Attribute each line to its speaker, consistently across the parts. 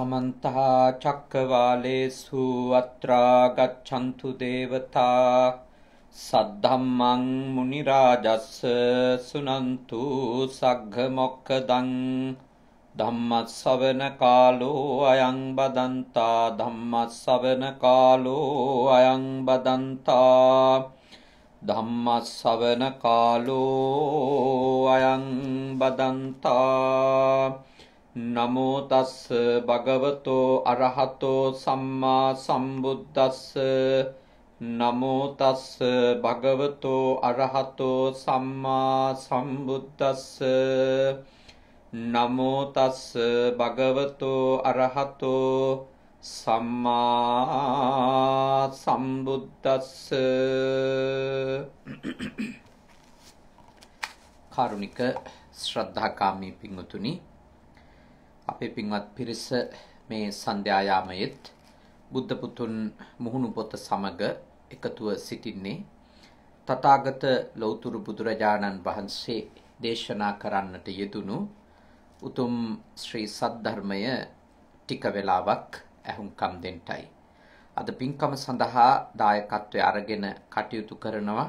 Speaker 1: समन्तः चक्रवालेषु अत्रा गच्छन्तु देवता සද්ධම්මං මුනි රාජස්ස සුනන්තු සග්ග මොක්කදං ධම්මස්සවන කාලෝ අයං බදන්තා ධම්මස්සවන කාලෝ අයං බදන්තා ධම්මස්සවන කාලෝ අයං බදන්තා නමෝ තස්ස භගවතෝ අරහතෝ සම්මා සම්බුද්දස්ස නමෝ තස්ස භගවතෝ අරහතෝ සම්මා සම්බුද්දස්ස නමෝ තස්ස භගවතෝ අරහතෝ සම්මා සම්බුද්දස්ස කාරුණික ශ්‍රද්ධාකාමී පිංගුතුනි අපේ පින්වත් පිරිස මේ සන්ධ්‍යායාමයේත් බුද්ධ පුතුන් මුහුණු පොත සමග එකතුව සිටින්නේ තථාගත ලෞතර බුදුරජාණන් වහන්සේ දේශනා කරන්නට යෙදුණු උතුම් ශ්‍රී සද්ධර්මය ටික වේලාවක් ඇහුම්කම් දෙන්නයි. අද පින්කම සඳහා දායකත්වයේ අරගෙන කටයුතු කරනවා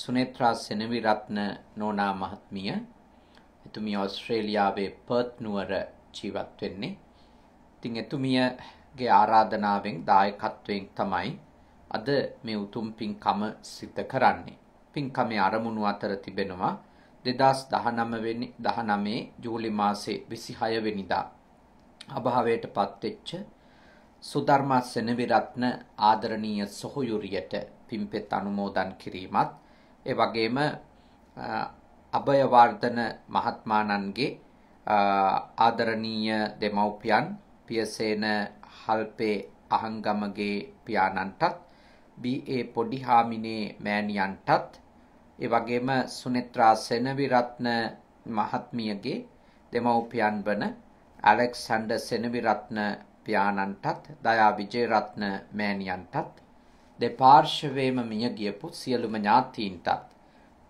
Speaker 1: සුනේත්‍රා සෙනවිරත්න නෝනා මහත්මිය එතුමිය ඕස්ට්‍රේලියාවේ පර්ත් නුවර ජීවත් වෙන්නේ. ඉතින් එතුමියගේ ආරාධනාවෙන් දායකත්වයෙන් තමයි අද මේ උතුම් පින්කම සිද්ධ කරන්නේ. පින්කමේ අරමුණු අතර තිබෙනවා 2019 වෙනි 19 ජූලි මාසේ 26 වෙනිදා අභාවයටපත් වෙච්ච සුධර්මා සෙනවිරත්න ආදරණීය සොහොයුරියට පින්පෙත් අනුමෝදන් කිරීමත් ඒ වගේම අභයවර්ධන මහත්මාණන්ගේ ආදරණීය දෙමව්පියන් පියසේන හල්පේ අහංගමගේ පියාණන්ටත් BA පොඩි හාමිනේ මෑණියන්ටත් ඒ වගේම සුනේත්‍රා සෙනවිරත්න මහත්මියගේ දෙමව්පියන් වන ඇලෙක්සැන්ඩර් සෙනවිරත්න පියාණන්ටත් දයා විජේරත්න මෑණියන්ටත් දෙපාර්ශවයේම මිය ගියපු සියලුම ඥාතීන්ටත්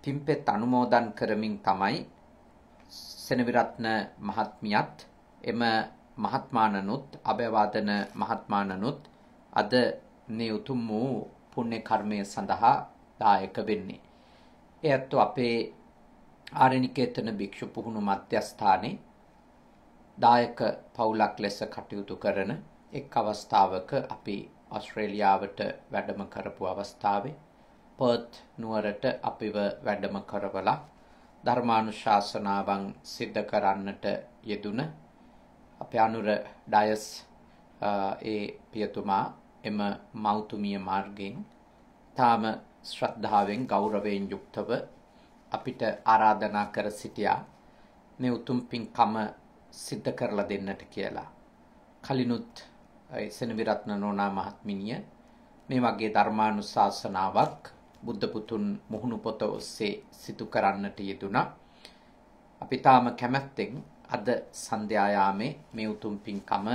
Speaker 1: පිම්පෙත් අනුමෝදන් කරමින් තමයි සෙනවිරත්න මහත්මියත් එම මහත්මානනුත් අභයවාදන මහත්මානනුත් අද මේ උතුම් වූ පුණ්‍ය කර්මය සඳහා දායක වෙන්නේ. එයත් අපේ ආරණිකේතන භික්ෂු පුහුණු මධ්‍යස්ථානයේ දායක පවුලක් ලෙස කටයුතු කරන එක් අවස්ථාවක අපි ඔස්ට්‍රේලියාවට වැඩම කරපු අවස්ථාවේ පර්ත් නුවරට අපිව වැඩම කරවලා ධර්මානුශාසනාවන් සිද්ධ කරන්නට යෙදුන අපේ අනුර ඩයස් ඒ පියතුමා එම මෞතුමිය මාර්ගයෙන් තාම ශ්‍රද්ධාවෙන් ගෞරවයෙන් යුක්තව අපිට ආරාධනා කර සිටියා මේ උතුම් පින්කම සිද්ධ කරලා දෙන්නට කියලා. කලිනුත් සෙනවිරත්න නෝනා මහත්මිනිය මේ වගේ ධර්මානුශාසනාවක් බුද්ධ පුතුන් මුහුණු පොත ඔස්සේ සිදු කරන්නට යෙදුණා. අපි තාම කැමැත්තෙන් අද සන්ධ්‍යායාමේ මේ උතුම් පින්කම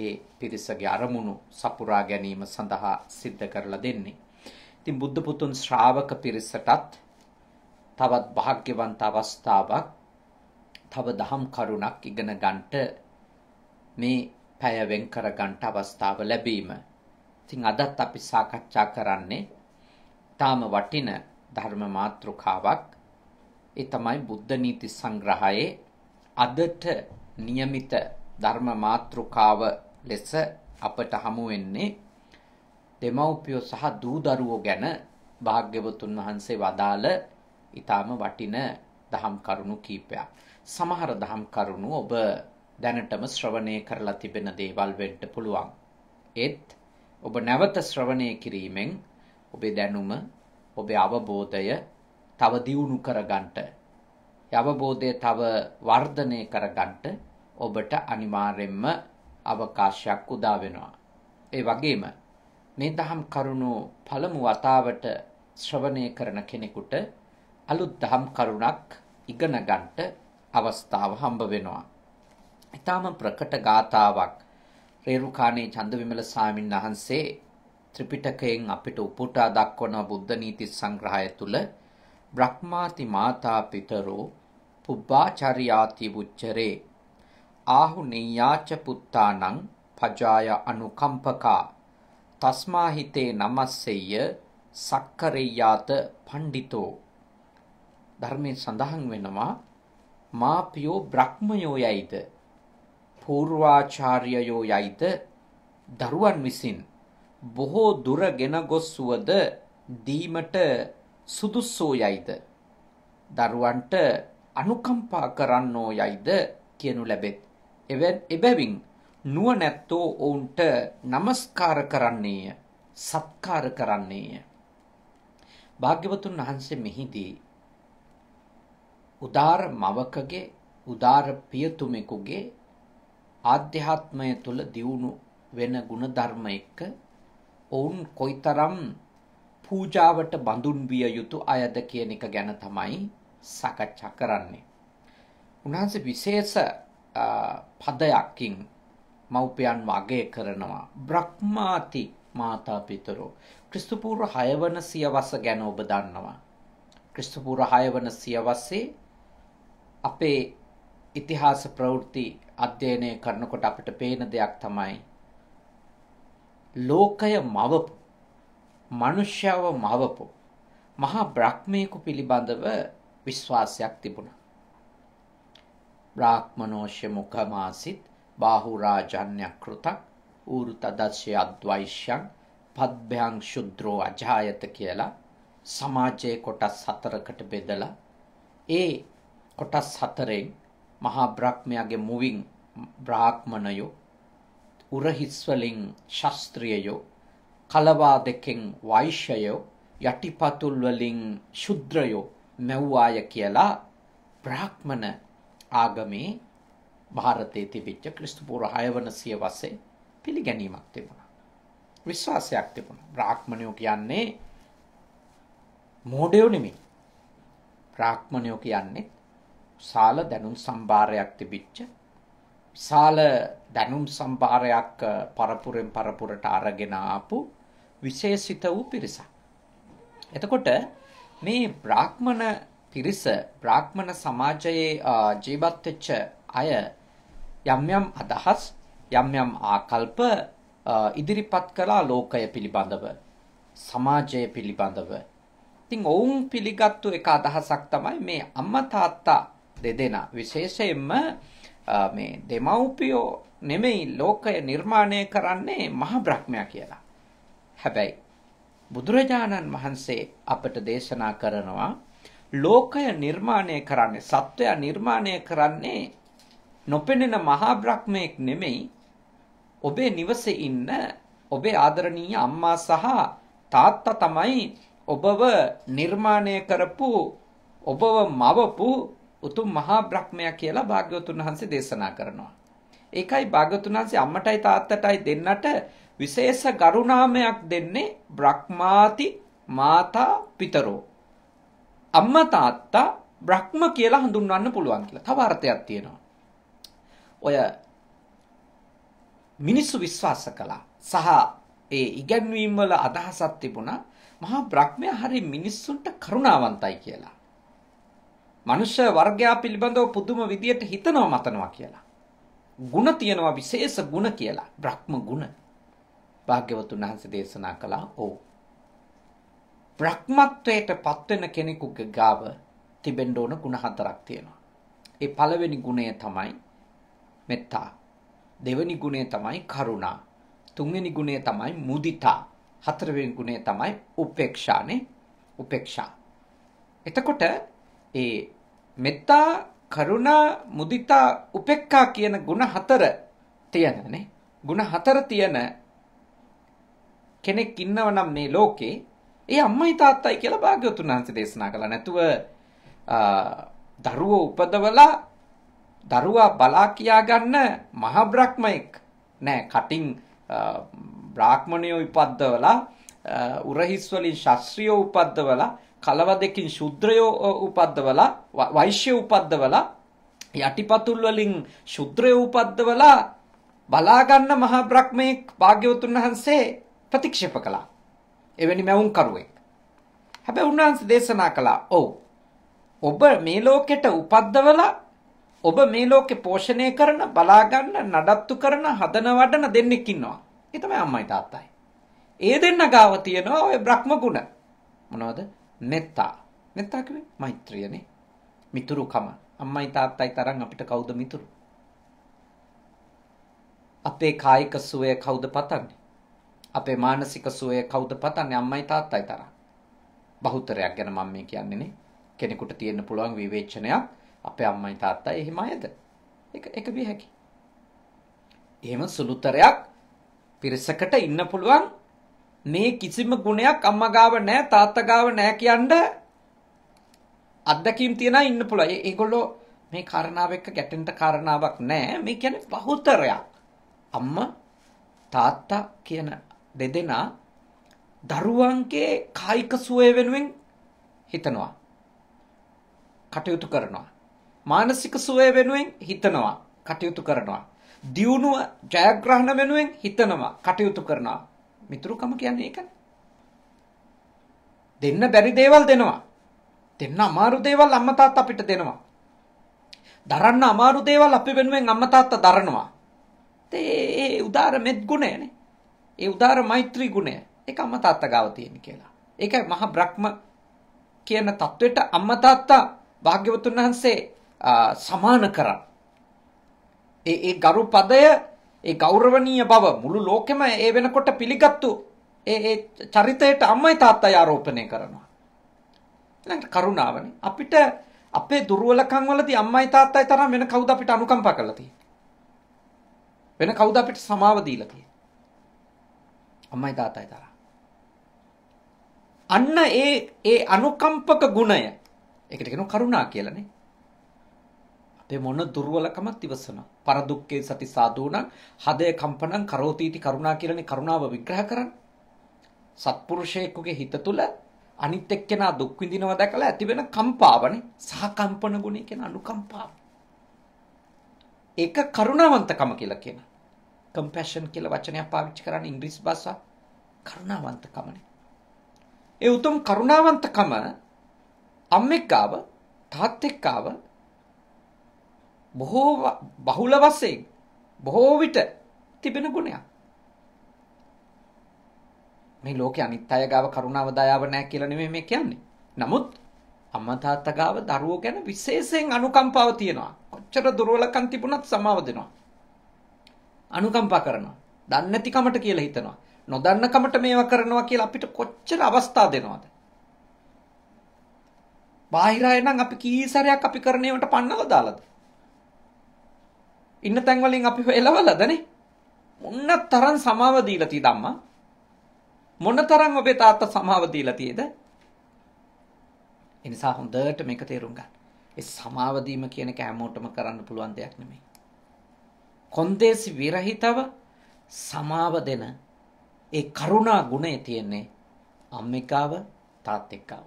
Speaker 1: ඒ පිරිසගේ අරමුණු සපුරා ගැනීම සඳහා සිද්ධ කරලා දෙන්නේ. ඉතින් බුද්ධ පුතුන් ශ්‍රාවක පිරිසටත් තවත් භාග්‍යවන්ත අවස්ථාවක් තව දහම් කරුණක් ඉගෙන ගන්නට මේ පැය වෙන් කර ගන්නට අවස්ථාව ලැබීම. ඉතින් අදත් අපි සාකච්ඡා කරන්නේ ඊටාම වටින ධර්ම මාතෘකාවක් ඒ තමයි බුද්ධ නීති සංග්‍රහයේ අදට નિયમિત ධර්ම මාතෘකාව ලෙස අපට හමු වෙන්නේ දෙමව්පියෝ සහ දූ දරුවෝ ගැන භාග්‍යවතුන් වහන්සේ වදාළ ඊටාම වටින දහම් කරුණු කීපයක්. සමහර දහම් කරුණු ඔබ දැනටම ශ්‍රවණය කරලා තිබෙන දේවල් වෙන්න පුළුවන්. ඒත් ඔබ නැවත ශ්‍රවණය කිරීමෙන් ඔබේ දැනුම ඔබේ අවබෝධය තව දියුණු කරගන්නට අවබෝධය තව වර්ධනය කරගන්නට ඔබට අනිවාර්යෙන්ම අවකාශයක් උදා වෙනවා. ඒ වගේම මේ දහම් කරුණු පළමු වතාවට ශ්‍රවණය කරන කෙනෙකුට අලුත් දහම් කරුණක් ඉගෙන ගන්නට අවස්ථාව හම්බ වෙනවා. ඊටාම ප්‍රකට ගාතාවක් රේරුකාණේ චන්දවිමල ස්වාමින් වහන්සේ ත්‍රිපිටකයෙන් අපිට උපුටා දක්වන බුද්ධ නීති සංග්‍රහය තුල බ්‍රහ්මාති මාතා පිටරෝ පුබ්බාචරියාති වුච්චරේ ආහු නියාච පුත්තානං පජාය අනුකම්පකා තස්මා හිතේ නමස්සෙය්‍ය සක්කරෙය්‍යාත පණ්ඩිතෝ ධර්මයෙන් සඳහන් වෙනවා මා පියෝ බ්‍රහ්මයෝ යයිද පූර්වාචාර්යයෝ යයිද දරුවන් විසින් බොහෝ දුර ගෙන ගොස් වුවද දීමට සුදුස්සෝ යයිද දරුවන්ට අනුකම්පා කරන්නෝ යයිද කියනු ලැබෙත් එබැවින් නුවණැත්තෝ ඔවුන්ට নমස්කාර කරන්නේය සත්කාර කරන්නේය භාග්‍යවතුන් වහන්සේ මෙහිදී උදාර මවකගේ උදාර පියතුමෙකුගේ ආධ්‍යාත්මය තුළ දියුණු වෙන ಗುಣධර්ම එක්ක ඔවුන් කොයිතරම් පූජාවට බඳුන් විය යුතු අයද කියන එක ගැන තමයි සකච්ඡා කරන්නේ. උන්වහන්සේ විශේෂ පදයක්කින් මව්පියන් වගේ කරනවා බ්‍රහ්මාති මාතාපිතරෝ ක්‍රිස්තුපූර්ව 6 වන සියවස ගැන ඔබ දන්නවා. ක්‍රිස්තුපූර්ව 6 වන සියවසේ අපේ ඉතිහාස ප්‍රවෘත්ති අධ්‍යයනය කරනකොට අපිට පේන දෙයක් තමයි ලෝකය මවපු මනුෂ්‍යව මවපු මහා බ්‍රහ්මයෙකු පිළිබඳව විශ්වාසයක් තිබුණා. බ්‍රාහ්මනෝෂ්‍ය මුඛමාසිත් බාහුරාජන්‍ය කෘතක් ඌරුත දස්ය අද්වෛශ්‍යන් පද්භයන් ශුද්‍රෝ අජායත කියලා සමාජයේ කොටස් හතරකට බෙදලා ඒ කොටස් හතරෙන් මහා බ්‍රහ්මයාගේ මුවින් බ්‍රාහ්මණයෝ උරහිස්වලින් ශස්ත්‍රියයෝ කලවා දෙකෙන් වෛශ්‍යයෝ යටිපතුල්වලින් ශුද්‍රයෝ මැව්වාය කියලා බ්‍රාහ්මණ ආගමේ භාරතයේ තිබිච්ච ක්‍රිස්තුපූර්ව 6 වන සියවසේ පිළිගැනීමක් තිබුණා. විශ්වාසයක් තිබුණා. බ්‍රාහ්මණයෝ කියන්නේ මෝඩයෝ නෙමෙයි. බ්‍රාහ්මණයෝ කියන්නේ සාල දැනුම් සම්භාරයක් තිබිච්ච විශාල දැනුම් සම්භාරයක් පරපුරෙන් පරපුරට අරගෙන ආපු විශේෂිත වූ පිරිසක්. එතකොට මේ බ්‍රාහ්මණ පිරිස බ්‍රාහ්මණ සමාජයේ ජීවත් වෙච්ච අය යම් යම් අදහස් යම් යම් ආකල්ප ඉදිරිපත් කළා ලෝකය පිළිබඳව සමාජය පිළිබඳව. ඉතින් ඔවුන් පිළිගත්තු එක අදහසක් තමයි මේ අම්මා තාත්තා දෙදෙනා විශේෂයෙන්ම මේ දෙමව්පියෝ නෙමෙයි ලෝකය නිර්මාණය කරන්නේ මහ බ්‍රහ්මයා කියලා. හැබැයි බුදුරජාණන් වහන්සේ අපට දේශනා කරනවා ලෝකය නිර්මාණය කරන්නේ සත්වයා නිර්මාණය කරන්නේ නොපෙනෙන මහා බ්‍රහ්මයෙක් නෙමෙයි ඔබේ නිවසේ ඉන්න ඔබේ ආදරණීය අම්මා සහ තාත්තා තමයි ඔබව නිර්මාණය කරපු ඔබව මවපු උතුම් මහා බ්‍රහ්මයා කියලා භාග්‍යවතුන් වහන්සේ දේශනා කරනවා. ඒකයි භාග්‍යවතුන් වහන්සේ අම්මටයි තාත්තටයි දෙන්නට විශේෂ ගරුණාමයක් දෙන්නේ බ්‍රහ්මාති මාතා පිතරෝ. අම්මා තාත්තා බ්‍රහ්ම කියලා හඳුන්වන්න පුළුවන් කියලා. තව අර්ථයක් තියෙනවා. ඔය මිනිස්සු විශ්වාස කළා සහ ඒ ඉගැන්වීම් වල අදහසක් තිබුණා මහා බ්‍රහ්මයා හරි මිනිස්සුන්ට කරුණාවන්තයි කියලා. මනුෂ්‍ය වර්ගයා පිළිබඳව පුදුම විදියට හිතනවා මතනවා කියලා. ಗುಣ තියනවා විශේෂ ಗುಣ කියලා. බ්‍රහ්ම ಗುಣ. භාග්‍යවතුන් වහන්සේ දේශනා කළා. ඕ. බ්‍රහ්මත්වයට පත්වෙන කෙනෙකුගේ ගාව තිබෙන්න ඕන ಗುಣ හතරක් තියෙනවා. ඒ පළවෙනි ගුණය තමයි මෙත්තා. දෙවෙනි ගුණය තමයි කරුණා. තුන්වෙනි ගුණය තමයි මුදිතා. හතරවෙනි ගුණය තමයි උපේක්ෂානේ. උපේක්ෂා. එතකොට ඒ මෙත්තා කරුණා මුදිතා උපේක්ඛා කියන ಗುಣ හතර තියෙනනේ ಗುಣ හතර තියෙන කෙනෙක් ඉන්නව නම් මේ ලෝකේ ඒ අම්මයි තාත්තයි කියලා භාග්‍යවතුන් වහන්සේ දේශනා කළා නැතුව දරුවෝ උපදවලා දරුවා බලා කියා ගන්න මහ බ්‍රහ්මෙක් නෑ කටින් බ්‍රාහ්මණයෝ උපද්දවලා උරහිස් වලින් ශාස්ත්‍රීය උපද්දවලා කලව දෙකින් ශුද්‍රයෝ උපද්දවලා වෛශ්‍ය උපද්දවලා යටිපතුල් වලින් ශුද්‍රයෝ උපද්දවලා බලා ගන්න මහ බ්‍රහ්මෙක් භාග්‍යවතුන් වහන්සේ ප්‍රතික්ෂේප කළා. එවැනි මැවුම් කරුවෙක්. හැබැයි උන්වහන්සේ දේශනා කළා. ඔව්. ඔබ මේ ලෝකෙට උපද්දවලා ඔබ මේ ලෝකේ පෝෂණය කරන බලා ගන්න නඩත්තු කරන හදන වඩන දෙන්නෙක් ඉන්නවා. ඒ තමයි අම්මයි තාත්තයි. ඒ දෙන්න ගාව තියෙනවා ওই බ්‍රහ්ම ගුණ. මොනවද? නෙත්තා නෙත්තා කිව්වේ මෛත්‍රියනේ මිතුරුකම අම්මයි තාත්තයි තරම් අපිට කවුද මිතුරු අපේ කායික සුවය කවුද පතන්නේ අපේ මානසික සුවය කවුද පතන්නේ අම්මයි තාත්තයි තරම් බහුතරයක් ගැන මම මේ කියන්නේ නේ කෙනෙකුට තියෙන්න පුළුවන් විවේචනයක් අපේ අම්මයි තාත්තයි එහෙම අයද ඒක ඒක විය හැකියි එහෙම සුළුතරයක් පිරිසකට ඉන්න පුළුවන් මේ කිසිම ගුණයක් අම්මා ගාව නැහැ තාත්තා ගාව නැහැ කියන්න අත්දැකීම් තියනා ඉන්න පුළුවන්. ඒගොල්ලෝ මේ කාරණාව එක්ක ගැටෙන්න කාරණාවක් නැහැ. මේ කියන්නේ බහුතරයක්. අම්මා තාත්තා කියන දෙදෙනා දරුවන්ගේ කායික සුවය වෙනුවෙන් හිතනවා. කටයුතු කරනවා. මානසික සුවය වෙනුවෙන් හිතනවා. කටයුතු කරනවා. දියුණුව ජයග්‍රහණ වෙනුවෙන් හිතනවා. කටයුතු කරනවා. මිතුරුකම කියන්නේ ඒකනේ. දෙන්න බැරි දේවල් දෙනවා. දෙන්න අමාරු දේවල් අම්මා තාත්තා අපිට දෙනවා. දරන්න අමාරු දේවල් අපි වෙනුවෙන් අම්මා තාත්තා දරනවා. ඒ උදාර මෙත් ගුණයනේ. ඒ උදාර මෛත්‍රී ගුණය. ඒක අම්මා තාත්තා ගාව තියෙන කියලා. ඒකයි මහා බ්‍රහ්ම කියන தത്വෙට අම්මා තාත්තා භාග්‍යවතුන් වහන්සේ සමාන කරා. ඒ ඒ ගරු පදය ඒ ගෞරවනීය බව මුළු ලෝකෙම ඒ වෙනකොට පිළිගත්තු ඒ ඒ චරිතයට අම්මයි තාත්තයි ආරෝපණය කරනවා. ඊළඟට කරුණාවනේ අපිට අපේ දුර්වලකම් වලදී අම්මයි තාත්තයි තරම් වෙන කවුද අපිට අනුකම්පා කරලා තියෙන්නේ? වෙන කවුද අපිට සමාව දීලා තියෙන්නේ? අම්මයි තාත්තයි තරම්. අන්න ඒ ඒ අනුකම්පක ගුණය. ඒකට කියනවා කරුණා කියලානේ. තේ මොන දුර්වලකමක් ඉවසනවා. පරදුක්කේ සති සාදූණං හදේ කම්පනං කරෝතීති කරුණා කියලානේ කරුණාව විග්‍රහ කරන්නේ. සත්පුරුෂයෙකුගේ හිත තුළ අනිත් එක්කෙනා දුක් විඳිනවා දැකලා ඇති වෙන කම්පාවනේ සහකම්පන ගුණය කියන අනුකම්පාව. ඒක කරුණාවන්තකම කියලා කියන. compassion කියලා වචනයක් පාවිච්චි කරන්නේ ඉංග්‍රීසි භාෂාව. කරුණාවන්තකමනේ. ඒ උතුම් කරුණාවන්තකම අම්මෙක්කාව තාත්තෙක්කාව බොහෝ බහුල වශයෙන් බොහෝ විට තිබෙන ගුණයක්. මේ ලෝකේ අනිත් අය ගාව කරුණාව දයාව නැහැ කියලා නෙමෙයි මේ කියන්නේ. නමුත් අම්මා තාත්තා ගාව දරුවෝ ගැන විශේෂයෙන් අනුකම්පාව තියෙනවා. කොච්චර දුර්වලකම් තිබුණත් සමාව දෙනවා. අනුකම්පා කරනවා. දන්නේ නැති කමට කියලා හිතනවා. නොදන්න කමට මේවා කරනවා කියලා අපිට කොච්චර අවස්ථා දෙනවද? බාහිරය නම් අපි කී සැරයක් අපි කරන ඒවට පන්නව දාලාද? ඉන්න තැන්වලින් අපි එලවලදනේ මොන්න තරම් සමාව දීලා තියෙද අම්මා මොන තරම් ඔබේ තාත්තා සමාව දීලා තියෙද ඒ නිසා හොඳට මේක තේරුම් ගන්න. ඒ සමාව දීම කියන එක හැමෝටම කරන්න පුළුවන් දෙයක් නෙමෙයි. කොන්දේසි විරහිතව සමාව දෙන ඒ කරුණා ගුණය තියෙන්නේ අම්මිකාව තාත්තෙක්කාව.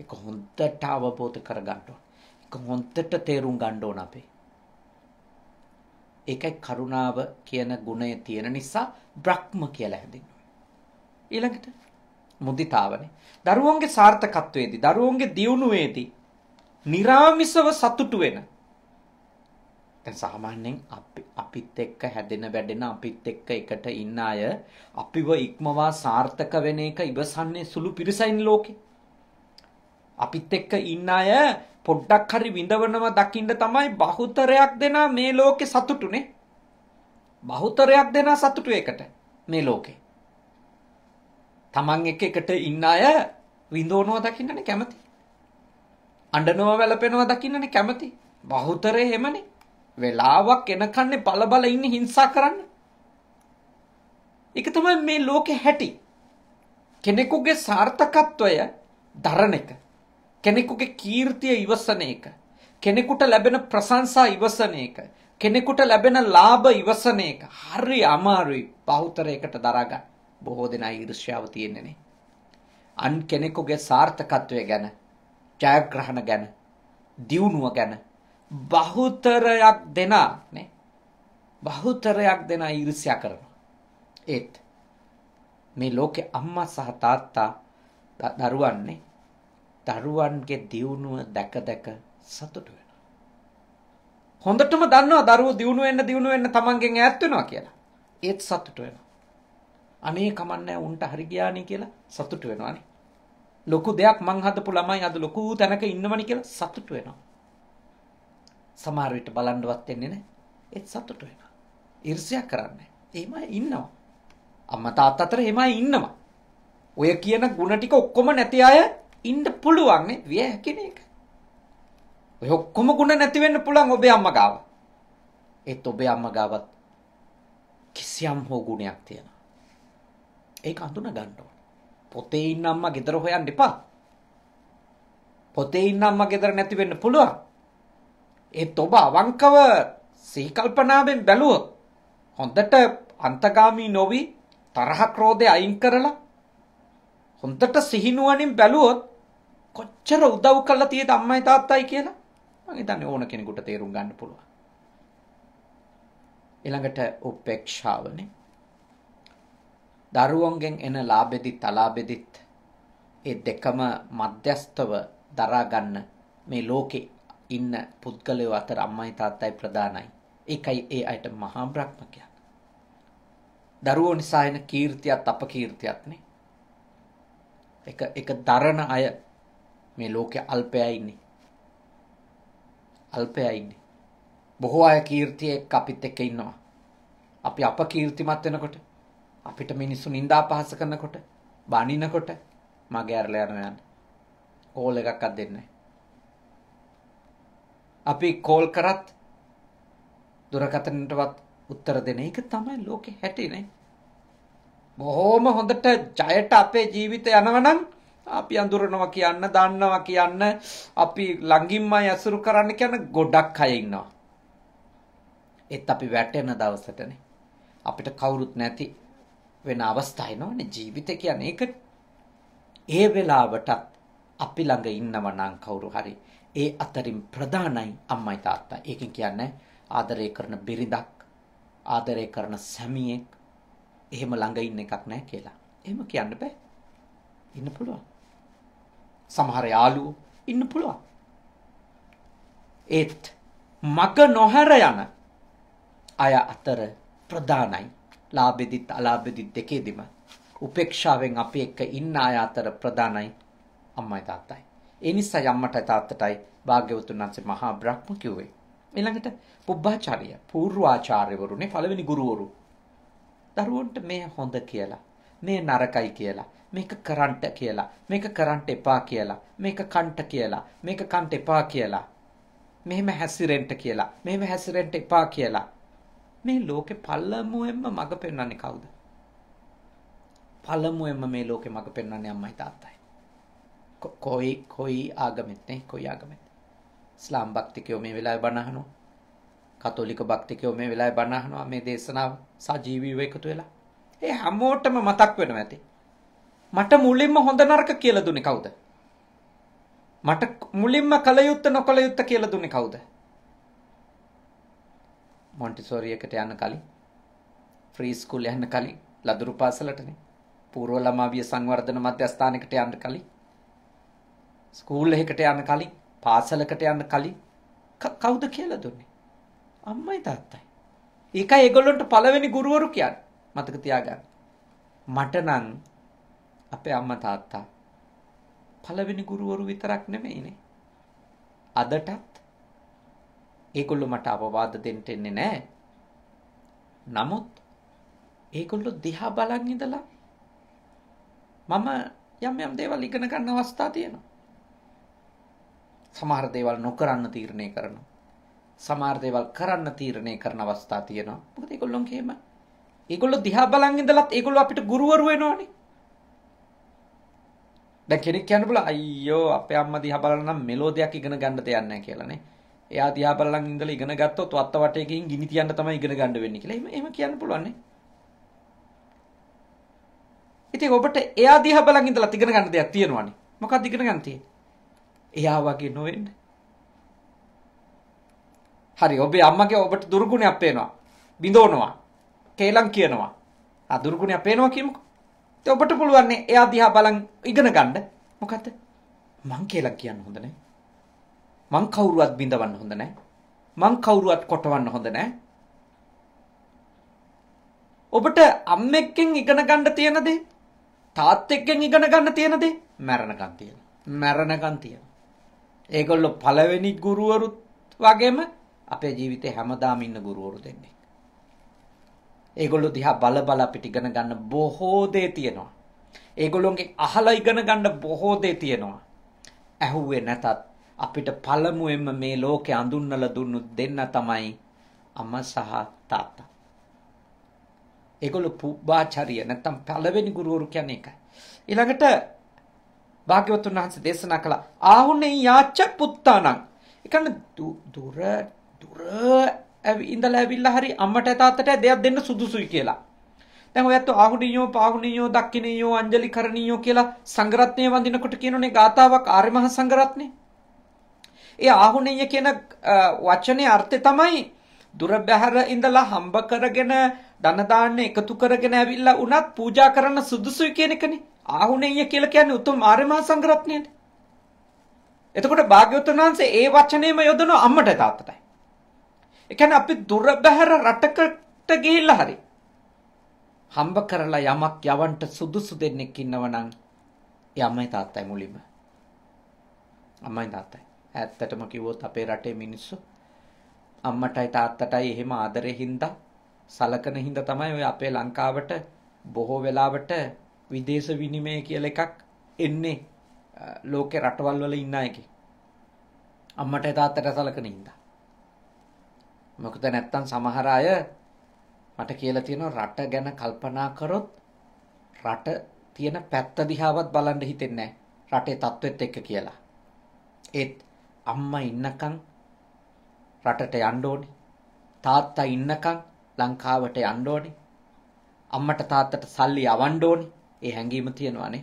Speaker 1: ඒක හොඳට අවබෝධ කරගන්න ඕන. ඒක හොඳට තේරුම් ගන්න ඕන අපේ. ඒකයි කරුණාව කියන ගුණය තියෙන නිසා බ්‍රහ්ම කියලා හැඳින්වෙනවා. ඊළඟට මුදිතාවනේ. දරුවන්ගේ සාර්ථකත්වයේදී, දරුවන්ගේ දියුණුවේදී, निराமிසව සතුටු වෙන. දැන් සාමාන්‍යයෙන් අපි අපිත් එක්ක හැදෙන වැඩෙන අපිත් එක්ක එකට ඉන්න අය අපිව ඉක්මවා සාර්ථක වෙන එක ඉවසන්නේ සුළු පිරිසයින් ලෝකේ. අපිත් එක්ක ඉන්න අය පොඩ්ඩක් හරි විඳවනවා දකින්න තමයි බහුතරයක් දෙනා මේ ලෝකෙ සතුටුනේ. බහුතරයක් දෙනා සතුටු එකට මේ ලෝකෙ. තමන් එක එකට ඉන්න අය විඳවනවා දකින්නනේ කැමති. අඬනවා වැළපෙනවා දකින්නනේ කැමති. බහුතරේ එහෙමනේ. වෙලාවක් එනකන්නේ බලබල ඉන්නේ හිංසා කරන්න. ඒක තමයි මේ ලෝකෙ හැටි. කෙනෙකුගේ සාර්ථකත්වය දරණ එක. කෙනෙකුගේ කීර්තිය ඉවසන එක කෙනෙකුට ලැබෙන ප්‍රශංසා ඉවසන එක කෙනෙකුට ලැබෙන ලාභ ඉවසන එක හරි අමාරුයි බහුතරයකට දරාගන්න බොහෝ දෙනා ඊර්ෂ්‍යාව තියෙන්නේ අන් කෙනෙකුගේ සාර්ථකත්වය ගැන ජයග්‍රහණ ගැන දියුණුව ගැන බහුතරයක් දෙනා නේ බහුතරයක් දෙනා ඊර්ෂ්‍යා කරනවා ඒත් මේ ලෝකේ අම්මා සහ තාත්තා දරුවන්නේ දරුවන්ගේ දියුණුව දැක දැක සතුටු වෙනවා. හොඳටම දන්නවා දරුවෝ දියුණු වෙන්න දියුණු වෙන්න තමන්ගෙන් ඈත් වෙනවා කියලා. ඒත් සතුටු වෙනවා. අනේ කමන්නෑ උන්ට හරි ගියානේ කියලා සතුටු වෙනවානේ. ලොකු දෙයක් මං හදපු ළමයි අද ලොකු තැනක ඉන්නවනේ කියලා සතුටු වෙනවා. සමහර විට බලන්නවත් වෙන්නේ නැහැ. ඒත් සතුටු වෙනවා. ඊර්ෂ්‍යා කරන්නේ. එහෙමයි ඉන්නවා. අම්මා තාත්තා අතර එහෙමයි ඉන්නවා. ඔය කියන ಗುಣ ටික ඔක්කොම නැති අය ඉන්න පුළුවන් නේ විය හැකි නේක. ඔය ඔක්කොම ಗುಣ නැති වෙන්න පුළුවන් ඔබේ අම්මා ගාව. ඒත් ඔබේ අම්මා ගාවත් කිසියම් හෝ ගුණයක් තියෙනවා. ඒක අඳුන ගන්න ඕන. පොතේ ඉන්න අම්මා ගෙදර හොයන්න එපා. පොතේ ඉන්න අම්මා ගෙදර නැති වෙන්න පුළුවන්. ඒත් ඔබ අවංකව සීකල්පනාවෙන් බැලුවොත් හොඳට අන්තගාමී නොවි තරහ ක්‍රෝධය අයින් කරලා හොඳට සිහිනුවනින් බැලුවොත් කොච්චර උදව් කරලා තියෙද අම්මයි තාත්තයි කියලා මම හිතන්නේ ඕන කෙනෙකුට තේරුම් ගන්න පුළුවන්. ඊළඟට උපේක්ෂාවනේ. දරුවන්ගෙන් එන ලාභෙදිත් අලාභෙදිත් ඒ දෙකම මධ්‍යස්තව දරා ගන්න මේ ලෝකේ ඉන්න පුද්ගලයෝ අතර අම්මයි තාත්තයි ප්‍රධානයි. ඒකයි ඒ අයට මහා බ්‍රහ්ම කියන්නේ. දරුවෝ නිසා එන කීර්තියත් අපකීර්තියත් නේ. එක එක දරණ අය මේ ලෝකෙ අල්පයා ඉන්නේ. අල්පයා ඉන්නේ. බොහෝ අය කීර්තිය එක්ක අපිත් එක්ක ඉන්නවා. අපි අප කීර්තිමත් වෙනකොට අපිට මිනිස්සු නිඳා පහස කරනකොට බනිනකොට මගේ අරලා යනවා යන්න. කෝල් එකක්වත් දෙන්නේ අපි කෝල් කරත් දුරකථනටවත් උත්තර දෙන එක තමයි ලෝකේ හැටි නේ. බොහොම හොඳට ජයට අපේ ජීවිතය යනවනම් අපි අඳුරනවා කියන්න දන්නවා කියන්න අපි ළඟින්මයි ඇසුරු කරන්න කියන ගොඩක් අය ඉන්නවා. ඒත් අපි වැටෙන දවසටනේ අපිට කවුරුත් නැති වෙන අවස්ථා එනවනේ ජීවිතය කියන්නේ ඒකට. ඒ වෙලාවට අපි ළඟ ඉන්නව නම් කවුරු හරි ඒ අතරින් ප්‍රධානයි අම්මයි තාත්තා. ඒකෙන් කියන්නේ ආදරය කරන බිරිඳක් ආදරය කරන සැමියෙක් එහෙම ළඟ ඉන්න එකක් නැහැ කියලා. එහෙම කියන්න බෑ. ඉන්න පුළුවන්. සමහර යාළුවෝ ඉන්න පුළුවන්. ඒත් මග නොහැර යන අය අතර ප්‍රධානයි. ලාභෙදිත් අලාභෙදිත් දෙකේදීම උපේක්ෂාවෙන් අපි එක්ක ඉන්න අය අතර ප්‍රධානයි අම්මයි තාත්තයි. ඒ නිසා අම්මටයි තාත්තටයි භාග්‍යවතුන් වහන්සේ මහා බ්‍රහ්ම කිව්වේ. ඊළඟට පුබ්බාචාර්ය, පූර්වාචාර්යවරුනේ පළවෙනි ගුරුවරු. දරුවන්ට මේ හොඳ කියලා, මේ නරකයි කියලා මේක කරන්ට කියලා මේක කරන්ට එපා කියලා මේක කන්ට කියලා මේක කන්ට එපා කියලා මෙහෙම හැසිරෙන්ට කියලා මෙහෙම හැසිරෙන්ට එපා කියලා මේ ලෝකෙ පල්ලමුවෙන්ම මඟ පෙන්වන්නේ කවුද පළමුවෙන්ම මේ ලෝකෙ මඟ පෙන්වන්නේ අම්මයි තාත්තයි කොයි කොයි ආගමෙත් නේ කොයි ආගමෙත් ඉස්ලාම් භක්තිකයෝ මේ වෙලාවේ බණ අහනවා කතෝලික භක්තිකයෝ මේ වෙලාවේ බණ අහනවා මේ දේශනාව සජීවීව එකතු වෙලා ඒ හැමෝටම මතක් වෙනවා ඇති මට මුලින්ම හොඳ නරක කියලා දුන්නේ කවුද? මට මුලින්ම කල යුත්ත නොකල යුත්ත කියලා දුන්නේ කවුද? මොන්ටිසෝරි එකට යන්න කලින් ෆ්‍රී ස්කූල් යන්න කලින් ලදරු පාසලටනේ පූර්ව ළමාවිය සංවර්ධන මධ්‍යස්ථානයකට යන්න කලින් ස්කූල් එකකට යන්න කලින් පාසලකට යන්න කලින් කවුද කියලා දුන්නේ අම්මයි තාත්තයි ඒකයි ඒගොල්ලන්ට පළවෙනි ගුරුවරු කියන්නේ මතක තියාගන්න මට නම් අපේ අම්මා තාත්තා පළවෙනි ගුරුවරු විතරක් නෙමෙයිනේ. අදටත් ඒගොල්ලෝ මට අපවාද දෙන්න එන්නේ නැහැ. නමුත් ඒගොල්ලෝ දිහා බලන් ඉඳලා මම යම් යම් දේවල් ඉගෙන ගන්න අවස්ථා තියෙනවා. සමහර දේවල් නොකරන්න තීරණය කරනවා. සමහර දේවල් කරන්න තීරණය කරන අවස්ථා තියෙනවා. මොකද ඒගොල්ලොන්ගේම ඒගොල්ලෝ දිහා බලන් ඉඳලත් ඒගොල්ලෝ අපිට ගුරුවරු වෙනවනේ. දැන් කෙනෙක් කියන්න පුළුවන් අයියෝ අපේ අම්මා දිහා බලලා නම් මෙලෝ දෙයක් ඉගෙන ගන්න තියන්නේ කියලානේ. එයා දිහා බලලා ඉඳලා ඉගෙන ගත්තොත් වත්ත වටේකින් ගිනි තියන්න තමයි ඉගෙන ගන්න වෙන්නේ කියලා. එහෙම එහෙම කියන්න පුළුවන් නේ. ඉතින් ඔබට එයා දිහා බලන් ඉඳලා ඉගෙන ගන්න දෙයක් තියෙනවනේ. මොකක්ද ඉගෙන ගන්න තියෙන්නේ? එයා වගේ නොවෙන්න. හරි ඔබේ අම්මගේ ඔබට දුර්ගුණයක් පේනවා. බිඳවනවා. කේලම් කියනවා. ආ දුර්ගුණයක් පේනවා කියමුකෝ. ඔබට පුළුවන්නේ එයා දිහා බලන් ඉගෙන ගන්න. මොකද්ද? මං කියලා කියන්න හොඳ නැහැ. මං කවුරුවත් බිඳවන්න හොඳ නැහැ. මං කවුරුවත් කොටවන්න හොඳ නැහැ. ඔබට අම්මෙක්ගෙන් ඉගෙන ගන්න තියෙන දේ, තාත්තෙක්ගෙන් ඉගෙන ගන්න තියෙන දේ මැරණකම් තියෙනවා. මැරණකම් තියෙනවා. ඒගොල්ලෝ පළවෙනි ගුරුවරුත් වගේම අපේ ජීවිතේ හැමදාම ඉන්න ගුරුවරු දෙන්නේ. ඒගොල්ලු දිහා බල බල අපිට ඉගෙන ගන්න බොහෝ දේ තියෙනවා. ඒගොල්ලොන්ගේ අහලා ඉගෙන ගන්න බොහෝ දේ තියෙනවා. ඇහුවේ නැතත් අපිට පළමුවෙන්ම මේ ලෝකේ අඳුන්නලා දුන්නු දෙන්න තමයි අම්මා සහ තාත්තා. ඒගොල්ලෝ පුබ්බාචාරිය නැත්තම් පළවෙනි ගුරුවරු කියන්නේ ඒකයි. ඊළඟට භාග්‍යවතුන් වහන්සේ දේශනා කළා ආහුනේ යාච්ච පුත්තානම්. ඒ කියන්නේ දුර දුර ඉඳලා ඇවිල්ලා හරි අම්මට තාත්තට දෙයක් දෙන්න සුදුසුයි කියලා. දැන් ඔයත් ආහුණියෝ පාහුණියෝ දක්කිනියෝ අංජලි කරණියෝ කියලා සංගරත්නය වඳිනකොට කියනෝනේ ගාතාවක් ආර්ය මහ සංගරත්නේ. ඒ ආහුණිය කියන වචනේ අර්ථය තමයි දුර බැහැර ඉඳලා හම්බ කරගෙන ධන දාන්න එකතු කරගෙන ඇවිල්ලා උනත් පූජා කරන්න සුදුසුයි කියන එකනේ. ආහුණෙය කියලා කියන්නේ උතුම් ආර්ය මහා සංඝරත්නයනේ. එතකොට භාග්‍යවතුන් වහන්සේ ඒ වචනේම යොදන අම්මට තාත්තටයි. ඒ කියන්නේ අපි දුර බැහැර රටකට ගිහිල්ලා හරි හම්බ කරලා යමක් යවන්න සුදුසු දෙන්නෙක් ඉන්නවනම් ඒ අම්මයි තාත්තයි මුලින්ම අම්මයි තාත්තයි ඇත්තටම කිව්වොත් අපේ රටේ මිනිස්සු අම්මටයි තාත්තටයි එහෙම ආදරේ හින්දා සලකන හින්දා තමයි ඔය අපේ ලංකාවට බොහෝ වෙලාවට විදේශ විනිමය කියලා එකක් එන්නේ ලෝකේ රටවල් වල ඉන්න එකේ අම්මටයි තාත්තට සලකන හින්දා මොකද නැත්තම් සමහර අය මට කියලා තියෙනවා රට ගැන කල්පනා කරොත් රට තියෙන පැත්ත දිහාවත් බලන්න හිතෙන්නේ රටේ තත්ත්වෙත් එක්ක කියලා. ඒත් අම්මා ඉන්නකම් රටට යන්න ඕනේ. තාත්තා ඉන්නකම් ලංකාවට යන්න ඕනේ. අම්මට තාත්තට සල්ලි යවන්න ඕනේ. ඒ හැඟීම තියෙනවානේ.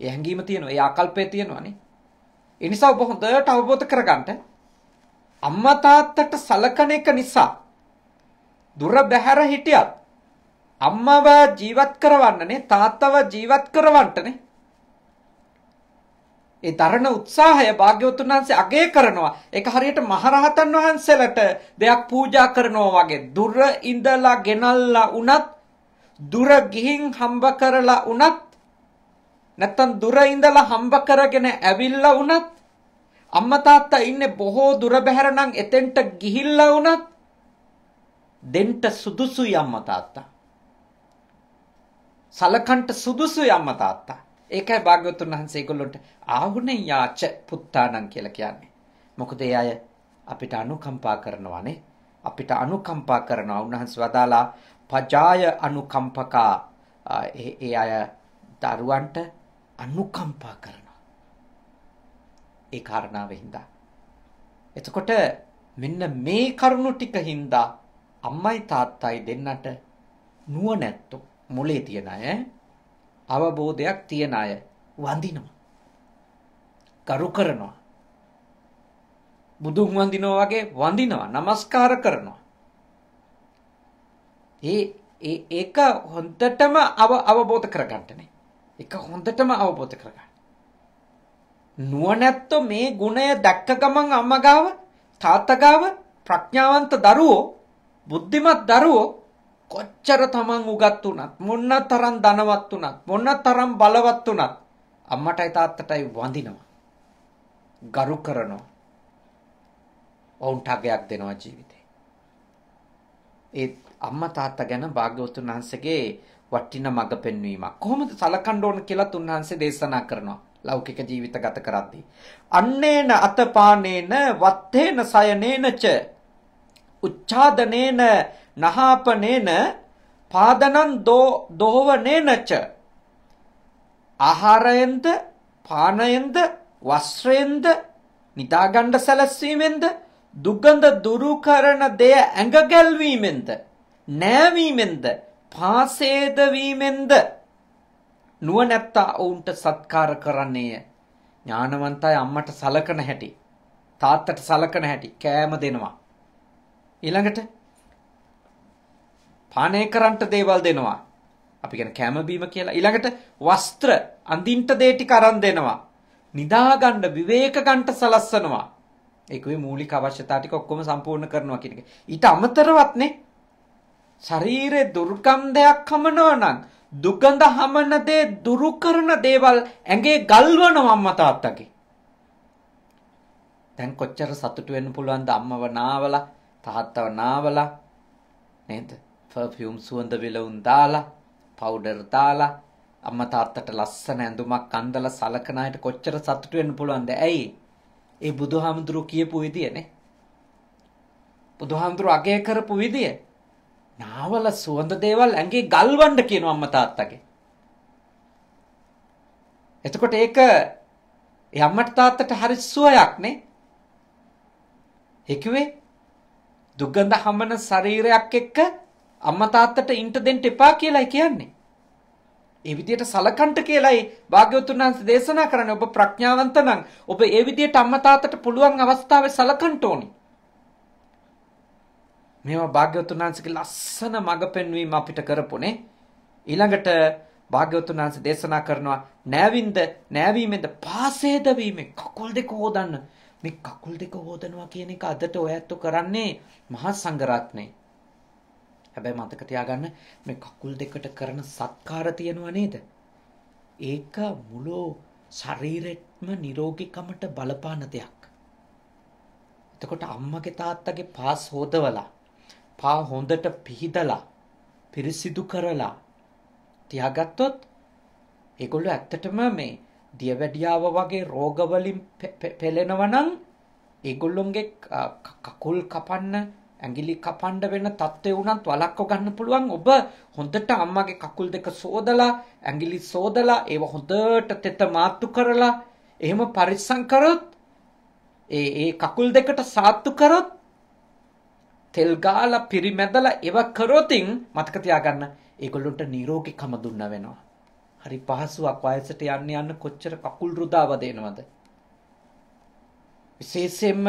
Speaker 1: ඒ හැඟීම තියෙනවා. ඒ ආකල්පය තියෙනවානේ. ඒ නිසා ඔබ හොඳට අවබෝධ කරගන්න අම්මා තාත්තට සලකන එක නිසා දුර බැහැර හිටියත් අම්මව ජීවත් කරවන්නනේ තාත්තව ජීවත් කරවන්නනේ ඒ දරණ උත්සාහය භාග්‍යවතුන් වහන්සේ අගය කරනවා ඒක හරියට මහරහතන් වහන්සේලට දෙයක් පූජා කරනවා වගේ දුර ඉඳලා ගෙනල්ලා උනත් දුර ගිහින් හම්බ කරලා උනත් නැත්තම් දුර ඉඳලා හම්බ කරගෙන ඇවිල්ලා උනත් අම්මා තාත්තා ඉන්නේ බොහෝ දුර බැහැර නම් එතෙන්ට ගිහිල්ලා වුණත් දෙන්න සුදුසුයි අම්මා තාත්තා. සලකන්ට සුදුසුයි අම්මා තාත්තා. ඒකයි භාග්‍යවතුන් වහන්සේ ඒගොල්ලොන්ට ආහුනේ යාච පුත්තානම් කියලා කියන්නේ. මොකද ඒ අය අපිට අනුකම්පා කරනවානේ. අපිට අනුකම්පා කරනවා. උන්වහන්සේ වදාලා පජාය අනුකම්පකා ඒ අය දරුවන්ට අනුකම්පා කරනවා. ඒ කාරණාව හින්දා. එතකොට මෙන්න මේ කරුණු ටික හින්දා අම්මයි තාත්තයි දෙන්නට නුවණැත්තෝ මොලේ තියන අය අවබෝධයක් තියන අය වඳිනවා. කරු කරනවා. බුදුන් වඳිනවා වගේ වඳිනවා, নমස්කාර කරනවා. ඒ ඒක හොඳටම අවබෝධ කරගන්නනේ. ඒක හොඳටම අවබෝධ කරගන්න. නුවණැත්තෝ මේ ගුණය දැක්ක ගමන් අම්මගාව තාත්තගාව ප්‍රඥාවන්ත දරුවෝ බුද්ධිමත් දරුවෝ කොච්චර තමන් උගත් වුණත් මොන්න තරම් ධනවත් වුණත් මොන්න තරම් බලවත් වුණත් අම්මටයි තාත්තටයි වඳිනවා ගරු කරනවා ඔවුන්ට අගයක් දෙනවා ජීවිතේ ඒ අම්මා තාත්තා ගැන භාග්‍යවතුන් වහන්සේගේ වටිනා මඟ පෙන්වීමක් කොහොමද සලකන්න ඕන කියලා උන්වහන්සේ දේශනා කරනවා ලෞකික ජීවිත ගත කරද්දී අන්නේන අතපානේන වත්තේන සයනේනච උච්ඡාදනේන නහාපනේන පාදනං දෝවනේනච ආහාරයෙන්ද පානයෙන්ද වස්ත්‍රයෙන්ද නිදාගන්න සැලැස්වීමෙන්ද දුගඳ දුරු කරන දෙය ඇඟ ගැල්වීමෙන්ද නෑවීමෙන්ද පාසේද වීමෙන්ද නුවණැත්තා ඔවුන්ට සත්කාර කරන්නේය. ඥානවන්තය අම්මට සලකන හැටි, තාත්තට සලකන හැටි කෑම දෙනවා. ඊළඟට පානය කරන්නට දේවල් දෙනවා. අපි කියන කෑම බීම කියලා. ඊළඟට වස්ත්‍ර අඳින්ට දේ ටික අරන් දෙනවා. නිදාගන්න විවේක ගන්නට සලස්සනවා. ඒකේ මූලික අවශ්‍යතා ටික ඔක්කොම සම්පූර්ණ කරනවා කියන එක. ඊට අමතරවත්නේ ශරීරේ දුර්ගන්ධයක් හමනවා නම් දුගඳ හමන දේ දුරු කරන දේවල් ඇඟේ ගල්වනවා අම්මා තාත්තගේ. දැන් කොච්චර සතුටු වෙන්න පුළුවන්ද අම්මව නාවලා තාත්තව නාවලා නේද? perfume සුවඳ විලවුන් දාලා powder දාලා අම්මා තාත්තට ලස්සන ඇඳුමක් අඳලා සලකන අයට කොච්චර සතුටු වෙන්න පුළුවන්ද? ඇයි? ඒ බුදුහාමුදුරු කියපු විදියනේ. බුදුහාමුදුරු අගය කරපු විදිය. නාවල සුවඳ දේවල් ඇඟේ ගල්වන්න කියනවා අම්මා තාත්තගේ. එතකොට ඒක ඒ අම්මට තාත්තට හරි සුවයක් නේ. ඒකුවේ දුගඳ හමන ශරීරයක් එක්ක අම්මා තාත්තට ඉන්න දෙන්න එපා කියලායි කියන්නේ. ඒ විදියට සලකන්ට කියලායි භාග්‍යවතුන් වහන්සේ දේශනා කරන්නේ ඔබ ප්‍රඥාවන්ත නම් ඔබ ඒ විදියට අම්මා තාත්තට පුළුවන් අවස්ථාවේ සලකන්ට ඕනේ. මේවා භාග්‍යවතුන් වහන්සේගේ ලස්සන මඟ පෙන්වීම අපිට කරපොනේ ඊළඟට භාග්‍යවතුන් වහන්සේ දේශනා කරනවා නෑවින්ද නෑවීමෙන්ද පාසේද වීමෙන් කකුල් දෙක හොදන්න මේ කකුල් දෙක හොදනවා කියන එක අදට ඔයත් කරන්නේ මහා සංඝරත්නේ හැබැයි මතක තියාගන්න මේ කකුල් දෙකට කරන සත්කාර තියෙනවා නේද? ඒක මුළු ශරීරෙත්ම නිරෝගීකමට බලපාන දෙයක්. එතකොට අම්මගේ තාත්තගේ පාස් හොදවලා පා හොඳට පිහිදලා පිරිසිදු කරලා තියාගත්තොත් ඒගොල්ලෝ ඇත්තටම මේ දියවැඩියාව වගේ රෝගවලින් පෙළෙනවනම් ඒගොල්ලොන්ගේ කකුල් කපන්න ඇගිලි කපන්ඩ වෙන තත්ත්වය වුණත් වලක්ව ගන්න පුළුවන් ඔබ හොඳට අම්මගේ කකුල් දෙක සෝදලා ඇගිලි සෝදලා ඒව හොඳට තෙත මාත්තු කරලා එහෙම පරිස්සං කරොත් ඒ කකුල් දෙකට සාත්තු කරොත් තෙල් ගාලා පිරිමැදලා ඒව කරොතින් මතක තියාගන්න ඒගොල්ලොන්ට නිරෝගීකම දුන්න වෙනවා. හරි පහසුවක් වයසට යන්න යන්න කොච්චර කකුල් රුදාව දෙනවද? විශේෂයෙන්ම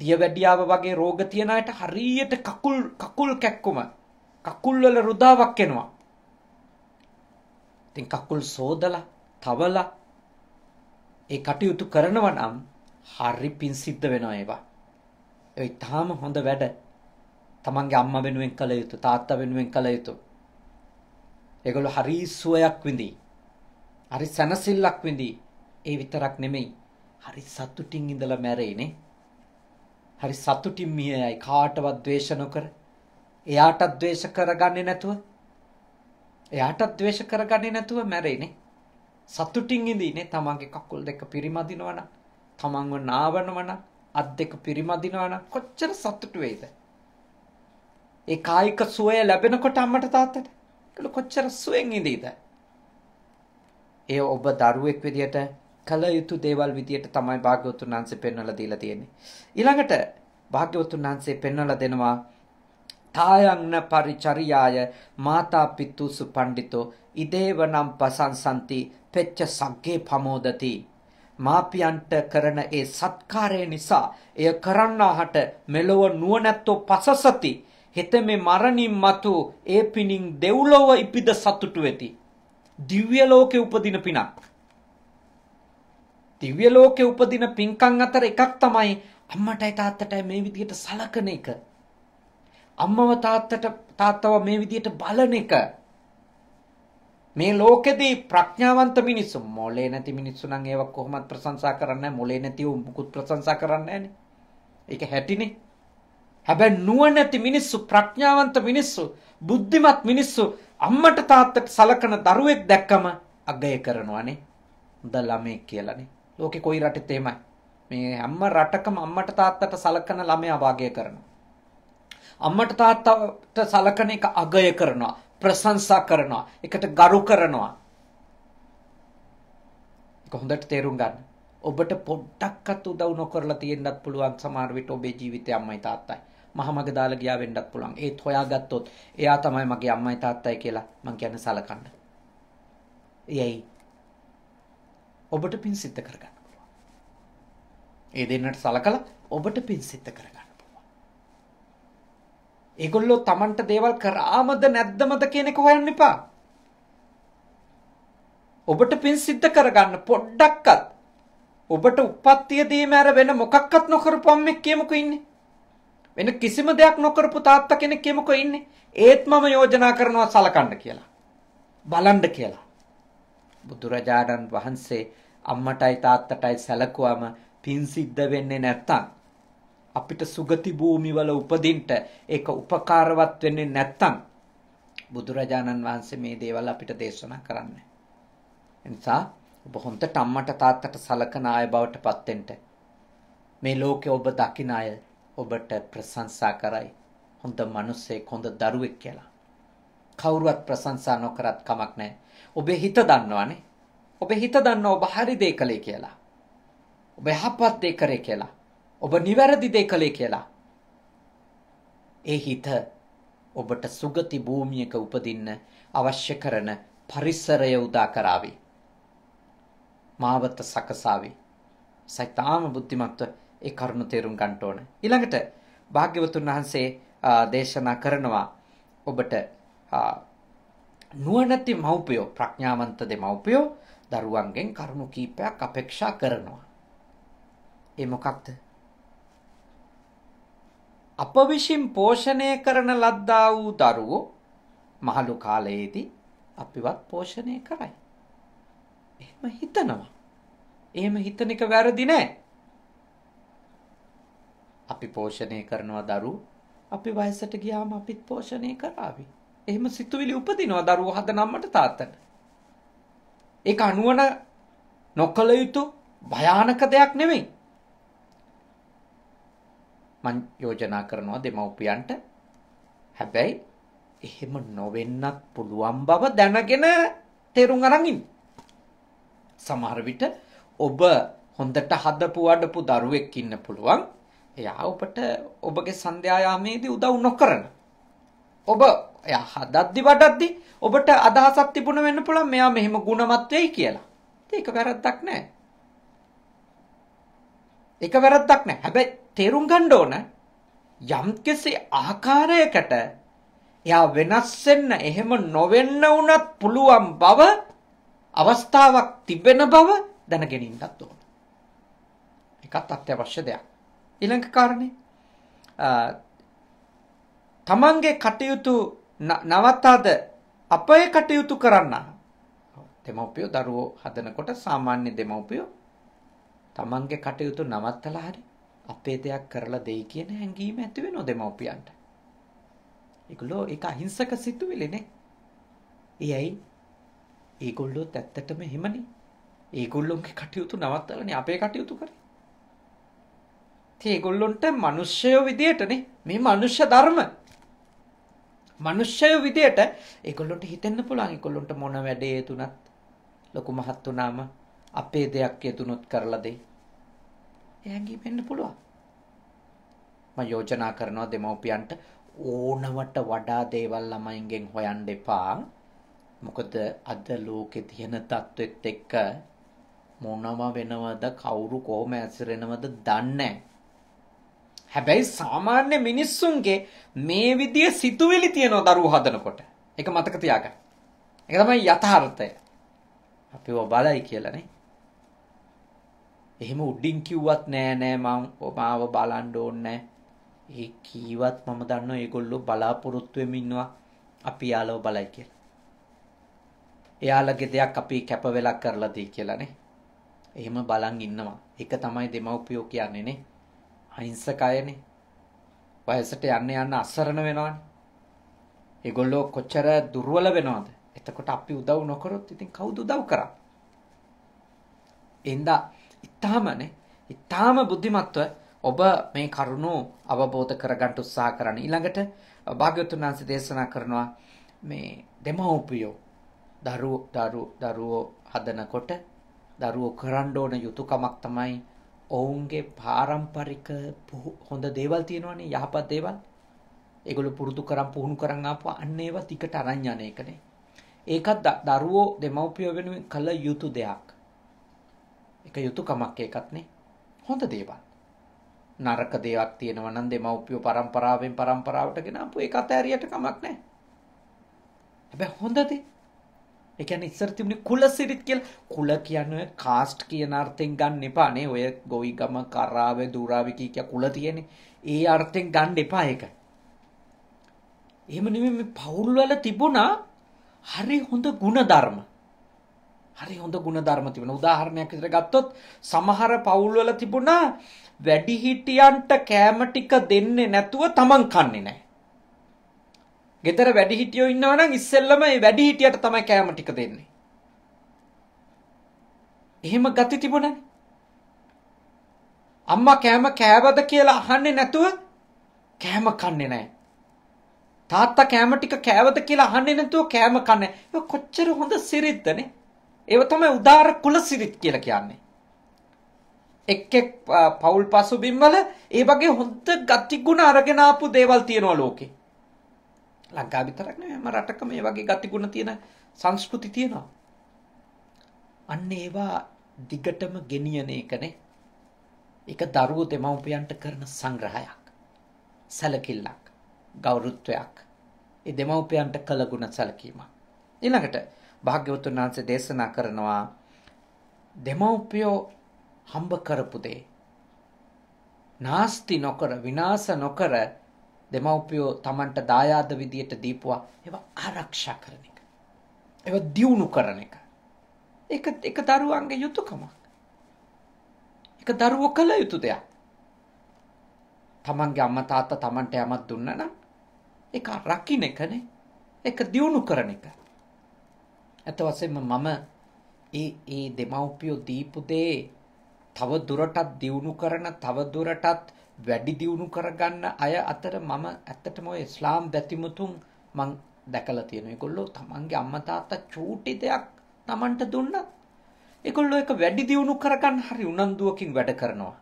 Speaker 1: දියවැඩියාව වගේ රෝග තියන අයට හරියට කකුල් කකුල් කැක්කුම කකුල් වල රුදාවක් එනවා. ඉතින් කකුල් සෝදලා තවලා ඒ කටයුතු කරනවා නම් හරි පිං සිද්ධ වෙනවා ඒවා. ඒ තාම හොඳ වැඩ. තමන්ගේ අම්ම වෙනුවෙන් කළ යුතු තාත්තා වෙනුවෙන් කළ යුතු. ඒගොල්ලු හරි සුවයක් විඳී. හරි සැනසිල්ලක් විඳී. ඒ විතරක් නෙමෙයි. හරි සතුටින් ඉඳලා මැරෙයිනේ. හරි සතුටින් මියයි කාටවත් ද්වේෂ නොකර. එයාටත් ද්වේෂ කරගන්නේ නැතුව. එයාටත් ද්වේෂ කරගන්නේ නැතුව මැරෙයිනේ. සතුටින් ඉඳීනේ තමන්ගේ කකුල් දෙක පිරිමදිනවනම් තමන්ව නාවනවනම් අත් දෙක පිරිමදිනවනම් කොච්චර සතුටු වෙයිද? ඒ කායික සුවය ලැබෙනකොට අම්මට තාත්තට කළ කොච්චර සුවෙන් ඉඳීද? ඒ ඔබ දරුවෙක් විදියට කල යුතු දේවල් විදියට තමයි භාග්‍යවතුන් වහන්සේ පෙන්වලා දීලා තියෙන්නේ. ඊළඟට භාග්‍යවතුන් වහන්සේ පෙන්වලා දෙනවා තායන්න පරිචරියාය මාතා පිත්තුසු පණ්ඩිතෝ ඉදේවනම් පසංසන්ති පෙච්ච සග්ගේ පමෝදති මාපියන්ට කරන ඒ සත්කාරය නිසා එය කරන්නාහට මෙලොව නුවණැත්තෝ පසසති හෙතෙමෙ මරණින් මතු ඒ පිණින් දෙව්ලොව ඉපිද සතුටු වෙති. දිව්‍ය ලෝකෙ උපදින පිනක්. දිව්‍ය ලෝකෙ උපදින පින්කම් අතර එකක් තමයි අම්මටයි තාත්තටයි මේ විදිහට සලකන එක. අම්මව තාත්තට තාත්තව මේ විදිහට බලන එක. මේ ලෝකෙදී ප්‍රඥාවන්ත මිනිස්සු මොලේ නැති මිනිස්සු නම් ඒව කොහොමත් ප්‍රශංසා කරන්නේ නැහැ මොලේ නැතිව මුකුත් ප්‍රශංසා කරන්නේ නැහනේ. ඒක හැටිනේ. හැබැයි නුවණැති මිනිස්සු ප්‍රඥාවන්ත මිනිස්සු බුද්ධිමත් මිනිස්සු අම්මට තාත්තට සලකන දරුවෙක් දැක්කම අගය කරනවානේ. හොඳ ළමෙක් කියලානේ. ලෝකෙ කොයි රටෙත් එහෙමයි. මේ හැම රටකම අම්මට තාත්තට සලකන ළමයා වාගය කරනවා. අම්මට තාත්තට සලකන එක අගය කරනවා. ප්‍රශංසා කරනවා. එකට ගරු කරනවා. ඒක හොඳට තේරුම් ගන්න. ඔබට පොඩ්ඩක්වත් උදව් නොකරලා තියෙන්නත් පුළුවන් සමහර විට ඔබේ ජීවිතේ අම්මයි තාත්තයි. මහමග දාලා ගියා වෙන්නත් පුළුවන්. ඒත් හොයාගත්තොත් එයා තමයි මගේ අම්මයි තාත්තයි කියලා මං කියන්නේ සලකන්න. එයයි. ඔබට පින් සිද්ධ කරගන්න පුළුවන්. ඒ දෙන්නට සලකලා ඔබට පින් සිද්ධ කරගන්න පුළුවන්. ඒගොල්ලෝ Tamanට දේවල් කරාමද නැද්දමද කියන එක හොයන්න එපා. ඔබට පින් සිද්ධ කරගන්න පොඩ්ඩක්වත් ඔබට උපත්තිය දීම ඇර වෙන මොකක්වත් නොකරපම් එක්කෙමක ඉන්නේ. වෙන කිසිම දෙයක් නොකරපු තාත්තා කෙනෙක් කියමුකෝ ඉන්නේ. ඒත් මම යෝජනා කරනවා සලකන්න කියලා. බලන්න කියලා. බුදුරජාණන් වහන්සේ අම්මටයි තාත්තටයි සැලකුවම පින් සිද්ධ වෙන්නේ නැත්තම් අපිට සුගති භූමිවල උපදින්න ඒක උපකාරවත් වෙන්නේ නැත්තම් බුදුරජාණන් වහන්සේ මේ දේවල් අපිට දේශනා කරන්නේ. එනිසා ඔබ හොන්ට අම්මට තාත්තට සලකන අය බවට පත් මේ ලෝකේ ඔබ දකින අය ඔබට ප්‍රශංසා කරයි හොඳ මිනිස්සෙක් හොඳ දරුවෙක් කියලා. කවුරුවත් ප්‍රශංසා නොකරත් කමක් නැහැ. ඔබේ හිත දන්නවනේ. ඔබේ හිත දන්න ඔබ හරි දේ කළේ කියලා. ඔබ යහපත් දේ කරේ කියලා. ඔබ නිවැරදි දේ කළේ කියලා. ඒ හිත ඔබට සුගති භූමියක උපදින්න අවශ්‍ය කරන පරිසරය උදා කරાવી. මාවත සකසાવી. සත්‍යාම බුද්ධිමත්ව ඒ කරුණ තේරුම් ගන්න ඕන. ඊළඟට භාග්‍යවතුන් වහන්සේ දේශනා කරනවා ඔබට නුවණැති මව්පියෝ ප්‍රඥාවන්ත දෙමව්පියෝ දරුවන්ගෙන් කරුණු කීපයක් අපේක්ෂා කරනවා. ඒ මොකක්ද? අප විසින් පෝෂණය කරන ලද්දා වූ දරුවෝ මහලු කාලයේදී අපිවත් පෝෂණය කරයි. එහෙම හිතනවා. එහෙම හිතන එක වැරදි නෑ. අපි පෝෂණය කරනවා දරු අපි වයසට ගියාම අපිත් පෝෂණය කරාවි. එහෙම සිතුවිලි උපදිනවා දරුවෝ හදනම්මට තාත්තට. ඒක අනුවන නොකල යුතු භයානක දෙයක් නෙමෙයි. මං යෝජනා කරනවා දෙමව්පියන්ට හැබැයි එහෙම නොවෙන්නත් පුළුවන් බව දැනගෙන තේරුම් අරන් ඉන්න. සමහර විට ඔබ හොඳට හදපු වඩපු දරුවෙක් ඉන්න පුළුවන්. එයා ඔබට ඔබගේ සන්ධ්‍යායාමේදී උදව් නොකරන. ඔබ එයා හදද්දි වඩද්දි ඔබට අදහසක් තිබුණ වෙන්න පුළුවන් මෙයා මෙහෙම ගුණවත් වෙයි කියලා. ඒක වැරද්දක් නෑ. ඒක වැරද්දක් නෑ. හැබැයි තේරුම් ගන්න ඕන යම් කෙසේ ආකාරයකට එයා වෙනස් වෙන්න එහෙම නොවෙන්න වුණත් පුළුවන් බව අවස්ථාවක් තිබෙන බව දැනගෙන ඉන්නත් ඕන. ඒකත් අත්‍යවශ්‍ය දෙයක්. ඊළඟ කාරණේ තමන්ගේ කටයුතු නවත්තාද අපේ කටයුතු කරන්න දෙමව්පියෝ දරුවෝ හදනකොට සාමාන්‍ය දෙමව්පියෝ තමන්ගේ කටයුතු නවත්තලා හරි අපේ දෙයක් කරලා දෙයි කියන හැඟීම ඇති වෙනවා දෙමව්පියන්ට. ඒගොල්ලෝ ඒක අහිංසක සිතුවිලිනේ. එයයි ඒගොල්ලෝ ඇත්තටම එහෙමනේ. ඒගොල්ලෝගේ කටයුතු නවත්තලානේ අපේ කටයුතු කරේ. ඒගොල්ලොන්ට මනුෂ්‍යයෝ විදියටනේ මේ මනුෂ්‍ය ධර්ම මනුෂ්‍යයෝ විදියට ඒගොල්ලොට හිතෙන්න්න පුළන් කොල්ලොන්ට මොන වැඩේ තුනත් ලොකු මහත් වනාම අපේ දෙයක් යතුනොත් කරලදේ ඇගේ පෙන්න්න පුළුවන් ම යෝජනා කරනවා දෙමවපියන්ට ඕනවට වඩා දේවල් ළමයින්ගෙන් හොයන් දෙපා මොකද අද ලෝකෙ තියෙන තත්ත්වෙත් එක්ක මොනම වෙනවද කවුරු කොහොම ඇසිරෙනවද දන්නේ හැබැයි සාමාන්‍ය මිනිස්සුන්ගේ මේ විදිය සිතුවිලි තියෙනවා දරුවෝ හදනකොට. ඒක මතක තියාගන්න. ඒක තමයි යථාර්ථය. අපි ඔය බලයි කියලානේ. එහෙම උඩින් කිව්වත් නෑ නෑ මම ඔබාව බලන්න ඕනේ ඒ කීවත් මම දන්නවා ඒගොල්ලෝ බලාපොරොත්තු වෙමින් ඉන්නවා අපි යාළුව බලයි කියලා. එයාලගේ දෙයක් අපි කැප වෙලා කරලා දෙයි කියලානේ. එහෙම බලන් ඉන්නවා. ඒක තමයි දෙමව්පියෝ කියන්නේ නේ. අහිංසක අයනේ. වයසට යන්න යන්න අසරණ වෙනවනේ. ඒගොල්ලෝ කොච්චර දුර්වල වෙනවද? එතකොට අපි උදව් නොකරොත් ඉතින් කවුද උදව් කරන්නේ? එඳා ඊටාමනේ ඊටාම බුද්ධිමත්ව ඔබ මේ කරුණු අවබෝධ කරගන්න උත්සාහ කරන ඊළඟට භාග්‍යවතුන් වහන්සේ දේශනා කරනවා මේ දෙමව්පියෝ දරුවෝ දරුවෝ හදනකොට දරුවෝ කරන්න ඕන යුතුයකමක් තමයි ඔවුන්ගේ පාරම්පරික හොඳ දේවල් තියෙනවනේ යහපත් දේවල් ඒගොල්ල පුරුදු කරන් පුහුණු කරන් ආපුවා අන්න ඒවා ticket අරන් යන එකනේ ඒකත් දරුවෝ දෙමව්පියෝ වෙනුවෙන් කළ යුතු දෙයක් ඒක යුතුයකමක් ඒකත් නේ හොඳ දේවල් නරක දේවල් තියෙනවා නම් දෙමව්පියෝ પરම්පරාවෙන් પરම්පරාවට ගෙන ආපු ඒක අතෑරියට කමක් නැහැ හැබැයි හොඳ දේ එකැන ඉස්සර තිබුණි කුල සිරිත් කියල කුල කියන කාස්ට් කියන අර්ථෙන් ගන්න එපානේ ඔය ගොයි ගම කරාව දුරාවිකී කිය කුල තියෙන ඒ අර්ථෙන් ගණ්ඩ එපා එක එහෙම නෙම පවුල්වල තිබුණා හරි හොඳ ගුණධර්ම හරි හොඳ ගුණධර්ම තිබුණ උදාහරණයක් විතර ගත්තොත් සමහර පවුල්වල තිබුණා වැඩිහිටියන්ට කෑම ටික දෙන්නේ නැතුව තමන් කන්නේ නැහැ ගෙදර වැඩිහිටියෝ ඉන්නවා නම් ඉස්සෙල්ලම ඒ වැඩිහිටියට තමයි කෑම ටික දෙන්නේ. එහෙම ගති තිබුණනේ. අම්මා කෑම කෑවද කියලා අහන්නේ නැතුව කෑම කන්නේ නැහැ. තාත්තා කෑම ටික කෑවද කියලා අහන්නේ නැතුව කෑම කන්නේ. ඒක කොච්චර හොඳ සිරිත්දනේ. ඒව තමයි උදාර කුල සිරිත් කියලා කියන්නේ. එක් එක් පෞල් පසුබිම්වල ඒ වගේ හොඳ ගති ගුණ අරගෙන ආපු දේවල් තියෙනවා ලෝකේ. ලංකාව විතරක් නෙවෙයි හැම රටකම මේ වගේ ගතිගුණ තියෙන සංස්කෘති තියෙනවා. අන්න ඒවා දිගටම ගෙනියන එකනේ. ඒක දරුවෝ දෙමව්පියන්ට කරන සංග්‍රහයක්. සැලකිල්ලක්, ගෞරවත්වයක්. ඒ දෙමව්පියන්ට කළ ගුණ සැලකීමක්. ඊළඟට භාග්‍යවතුන් වහන්සේ දේශනා කරනවා දෙමව්පියෝ හම්බ කරපු දේ නාස්ති නොකර විනාශ නොකර දෙමව්පියෝ Tamanට දායාද විදියට දීපුවා ඒවා ආරක්ෂා කරන එක. ඒවා දියුණු කරන එක. ඒක ඒක දරුවන්ගේ යුතුයකමක්. ඒක දරුවෝ කළ යුතු දෙයක්. Tamanගේ අම්මා තාත්තා Tamanට යමක් දුන්නා නම් ඒක රකින්න එකනේ. ඒක දියුණු කරන එක. අත වශයෙන්ම මම ඒ ඒ දෙමව්පියෝ දීපු දේ තව දුරටත් දියුණු කරන තව දුරටත් වැඩි දියුණු කරගන්න අය අතර මම ඇත්තටම ඔය ඉස්ලාම් බැතිමතුන් මං දැකලා තියෙනවා. ඒගොල්ලෝ තමන්ගේ අම්මා තාත්තා චූටි දෙයක් තමන්ට දුන්නත් ඒගොල්ලෝ ඒක වැඩි දියුණු කරගන්න හරි උනන්දුවකින් වැඩ කරනවා.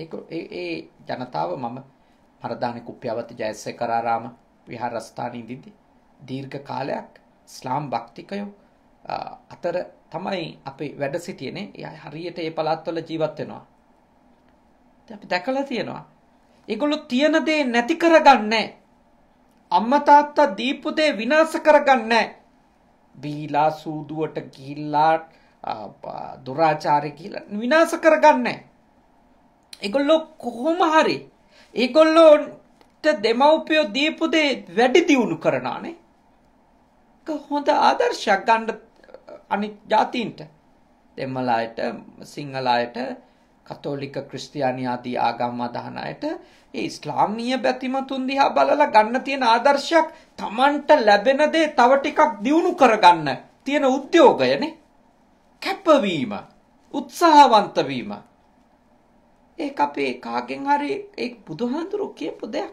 Speaker 1: ඒක ඒ ජනතාව මම පරදානි කුප්පියවති ජයසේකරාරාම විහාරස්ථානයේ ඉඳිදී දීර්ඝ කාලයක් ඉස්ලාම් භක්තිකයෝ අතර තමයි අපි වැඩ සිටියනේ. හරියට ඒ පළාත්වල ජීවත් වෙනවා. අපි දැකලා තියෙනවා. ඒගොල්ලෝ තියෙන දේ නැති කරගන්නේ අම්මා තාත්තා දීපු දේ විනාශ කරගන්නේ බීලා සූදුවට ගිහිල්ලා දුරාචාරය කියලා විනාශ කරගන්නේ ඒගොල්ලෝ කොහොම හරි ඒගොල්ලෝට දෙමව්පියෝ දීපු දේ වැඩි දියුණු කරනානේ හොඳ ආදර්ශයක් ගන්න අනිත් ජාතීන්ට දෙමළායට සිංහලායට කතෝලික ක්‍රිස්තියානි ආදී ආගම් අදහන අයට ඒ ඉස්ලාමීය බැතිමතුන් දිහා බලලා ගන්න තියෙන ආදර්ශයක් Tamanට ලැබෙන දේ තව ටිකක් දියුණු කරගන්න තියෙන උද්‍යෝගයනේ කැපවීම උත්සාහවන්ත වීම ඒක අපේ කාගෙන් හරි ඒ බුදුහාඳුරු කියපු දෙයක්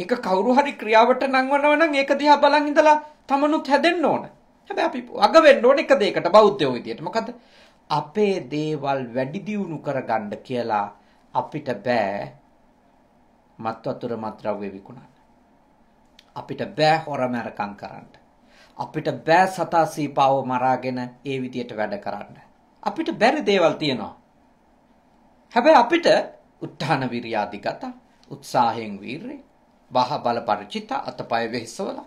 Speaker 1: ඒක කවුරු හරි ක්‍රියාවට නංවනව නම් ඒක දිහා බලන් ඉඳලා තමනුත් හැදෙන්න ඕන හැබැයි අපි වග වෙන්න ඕන එක දෙයකට බෞද්ධයෝ විදියට මොකද අපේ දේවල් වැඩි දියුණු කරගන්න කියලා අපිට බෑ මත් වතුර මත්ද්‍රව්‍ය විකුණන්න. අපිට බෑ හොරමැරකම් කරන්න. අපිට බෑ සතා සීපාව මරාගෙන ඒ විදියට වැඩ කරන්න. අපිට බැරි දේවල් තියෙනවා. හැබැයි අපිට උත්හාන විරියාදිගත උත්සාහයෙන් වීරේ බහ බල පරිචිත අතපය වෙහෙසවල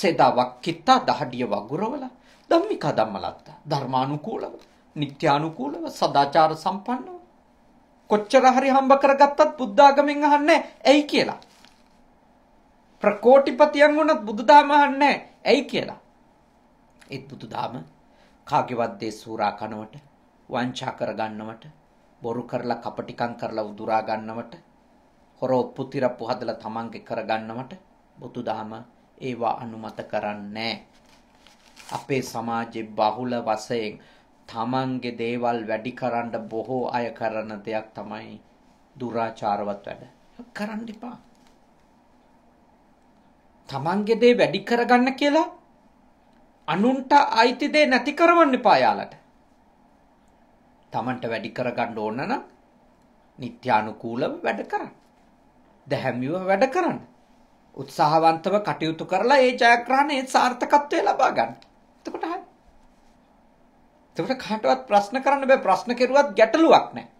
Speaker 1: සෙදා වක්කිත්තා දහඩිය වගුරවල ධම්මිකා ධම්මලත්තා ධර්මානුකූලව නිත්‍යානුකූලව සදාචාර සම්පන්නව කොච්චර හරි හම්බ කරගත්තත් බුද්ධාගමෙන් අහන්නේ ඇයි කියලා. ප්‍රකෝටිපතියන් වුණත් බුදුදහම අහන්නේ ඇයි කියලා. ඒත් බුදුදහම කාගේවත් දේ සූරා කනවට, වංචා කරගන්නවට, බොරු කරලා කපටිකම් කරලා උදුරා ගන්නවට, හොර පුතිරප්පු හදලා තමන්ගේ කරගන්නවට බුදුදහම ඒවා අනුමත කරන්නේ අපේ සමාජයේ බහුල වශයෙන් තමන්ගේ දේවල් වැඩි කරන්න බොහෝ අය කරන දෙයක් තමයි දුරාචාරවත් වැඩ. කරන්න එපා. තමන්ගේ දේ වැඩි කරගන්න කියලා අනුන්ට අයිති දේ නැති කරවන්න එපා යාලට. තමන්ට වැඩි කරගන්න ඕන නම් නිත්‍යානුකූලව වැඩ කරන්න. දැහැමිව වැඩ කරන්න. උත්සාහවන්තව කටයුතු කරලා ඒ ජයග්‍රහණය සාර්ථකත්වය ලබා ගන්න. එතකොට එතකොට කාටවත් ප්‍රශ්න කරන්න බෑ ප්‍රශ්න කෙරුවත් ගැටලුවක් නැහැ.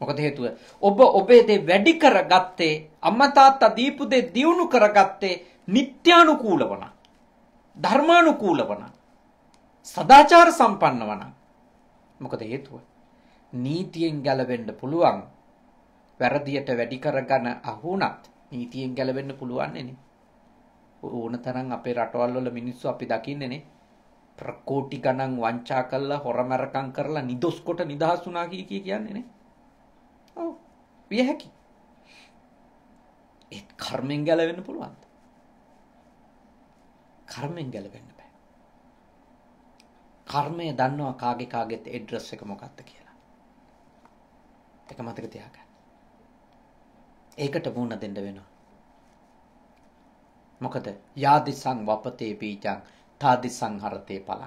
Speaker 1: මොකද හේතුව ඔබ ඔබේ දේ වැඩි කරගත්තේ අම්මා තාත්තා දීපු දේ දියුණු කරගත්තේ නිත්‍යානුකූලවන ධර්මානුකූලවන සදාචාර සම්පන්නවන මොකද හේතුව නීතියෙන් ගැලවෙන්න පුළුවන් වැරදියට වැඩි කරගන අහුණත් නීතියෙන් ගැලවෙන්න පුළුවන් නේ ඕන තරම් අපේ රටවල් වල මිනිස්සු අපි දකින්නේ නේ ප්‍රකෝටි ගණන් වංචා කරලා හොරමරකම් කරලා නිදොස් කොට නිදහස් වුණා කිය කිය කියන්නේ නේ. ඔව්. විය හැකි. ඒත් කර්මෙන් ගැලවෙන්න පුළුවන්ද? කර්මෙන් ගැලවෙන්න බෑ. කර්මය දන්නවා කාගේ කාගේත් ඇඩ්‍රස් එක මොකක්ද කියලා. ඒක මතක තියාගන්න. ඒකට වුණ දෙන්න වෙනවා. මොකද යාදිසං වපතේ බීජං තාදි සංහරතේ පලං.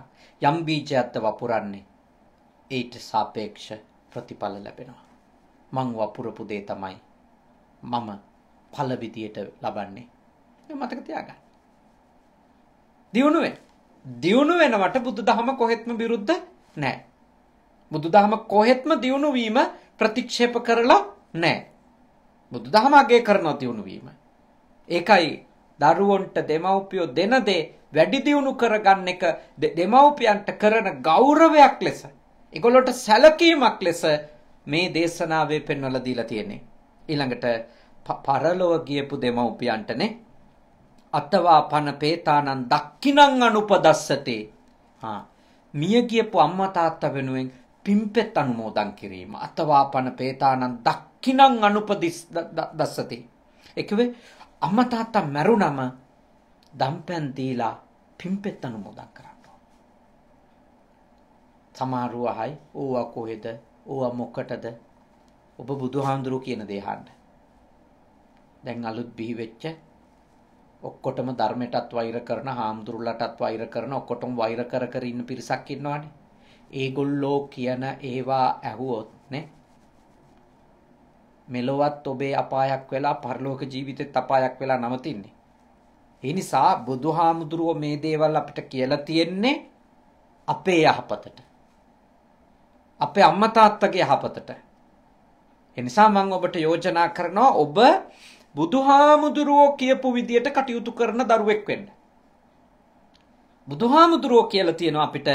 Speaker 1: යම් බීජයක්ද වපුරන්නේ ඊට සාපේක්ෂ ප්‍රතිඵල ලැබෙනවා. මං වපුරපු දේ තමයි මම ඵල විදියට ලබන්නේ. මේ මතක තියාගන්න. දියුණුවේ දියුණු වෙනවට බුදුදහම කොහෙත්ම විරුද්ධ නැහැ. බුදුදහම කොහෙත්ම දියුණු වීම ප්‍රතික්ෂේප කරලා නැහැ. බුදුදහම අගය කරනවා දියුණු වීම. ඒකයි දරුවන්ට දෙමව්පියෝ දෙන දේ වැඩි දියුණු කරගන්න එක දෙමව්පියන්ට කරන ගෞරවයක් ලෙස ඒගොල්ලොට සැලකීමක් ලෙස මේ දේශනාවේ පෙන්වලා දීලා තියෙන්නේ. ඊළඟට පරලොව ගියපු දෙමව්පියන්ටනේ අතවා පන පේතානන් දක්කිනං අනුපදස්සතේ. හා මිය ගියපු අම්මා තාත්තා වෙනුවෙන් පිම්පෙත් අනුමෝදන් කිරීම අතවා පන පේතානන් දක්කිනං අනුපදිස් දස්සතේ. එකවේ අම්මා තාත්තා මැරුණම දම්පැන් දීලා පිම්පෙත් අනුමෝදන් කරන්න ඕන. සමහරව අහයි ඕවා කොහෙද? ඕවා මොකටද? ඔබ බුදුහාඳුරු කියන දේ අහන්න. දැන් අලුත් බිහි වෙච්ච ඔක්කොටම ධර්මයටත් වෛර කරන හාමුදුරුලටත් වෛර කරන ඔක්කොටම වෛර කර කර ඉන්න පිරිසක් ඉන්නවනේ. ඒගොල්ලෝ කියන ඒවා ඇහුවොත් නේ මෙලොවත් ඔබේ අපායක් වෙලා පරලෝක ජීවිතෙත් අපායක් වෙලා නවතින්නේ. ඒ නිසා බුදුහාමුදුරුවෝ මේ දේවල් අපිට කියලා තියෙන්නේ අපේ යහපතට. අපේ අම්මා තාත්තගේ යහපතට. ඒ නිසා මම ඔබට යෝජනා කරනවා ඔබ බුදුහාමුදුරුවෝ කියපු විදියට කටයුතු කරන දරුවෙක් වෙන්න. බුදුහාමුදුරුවෝ කියලා තියෙනවා අපිට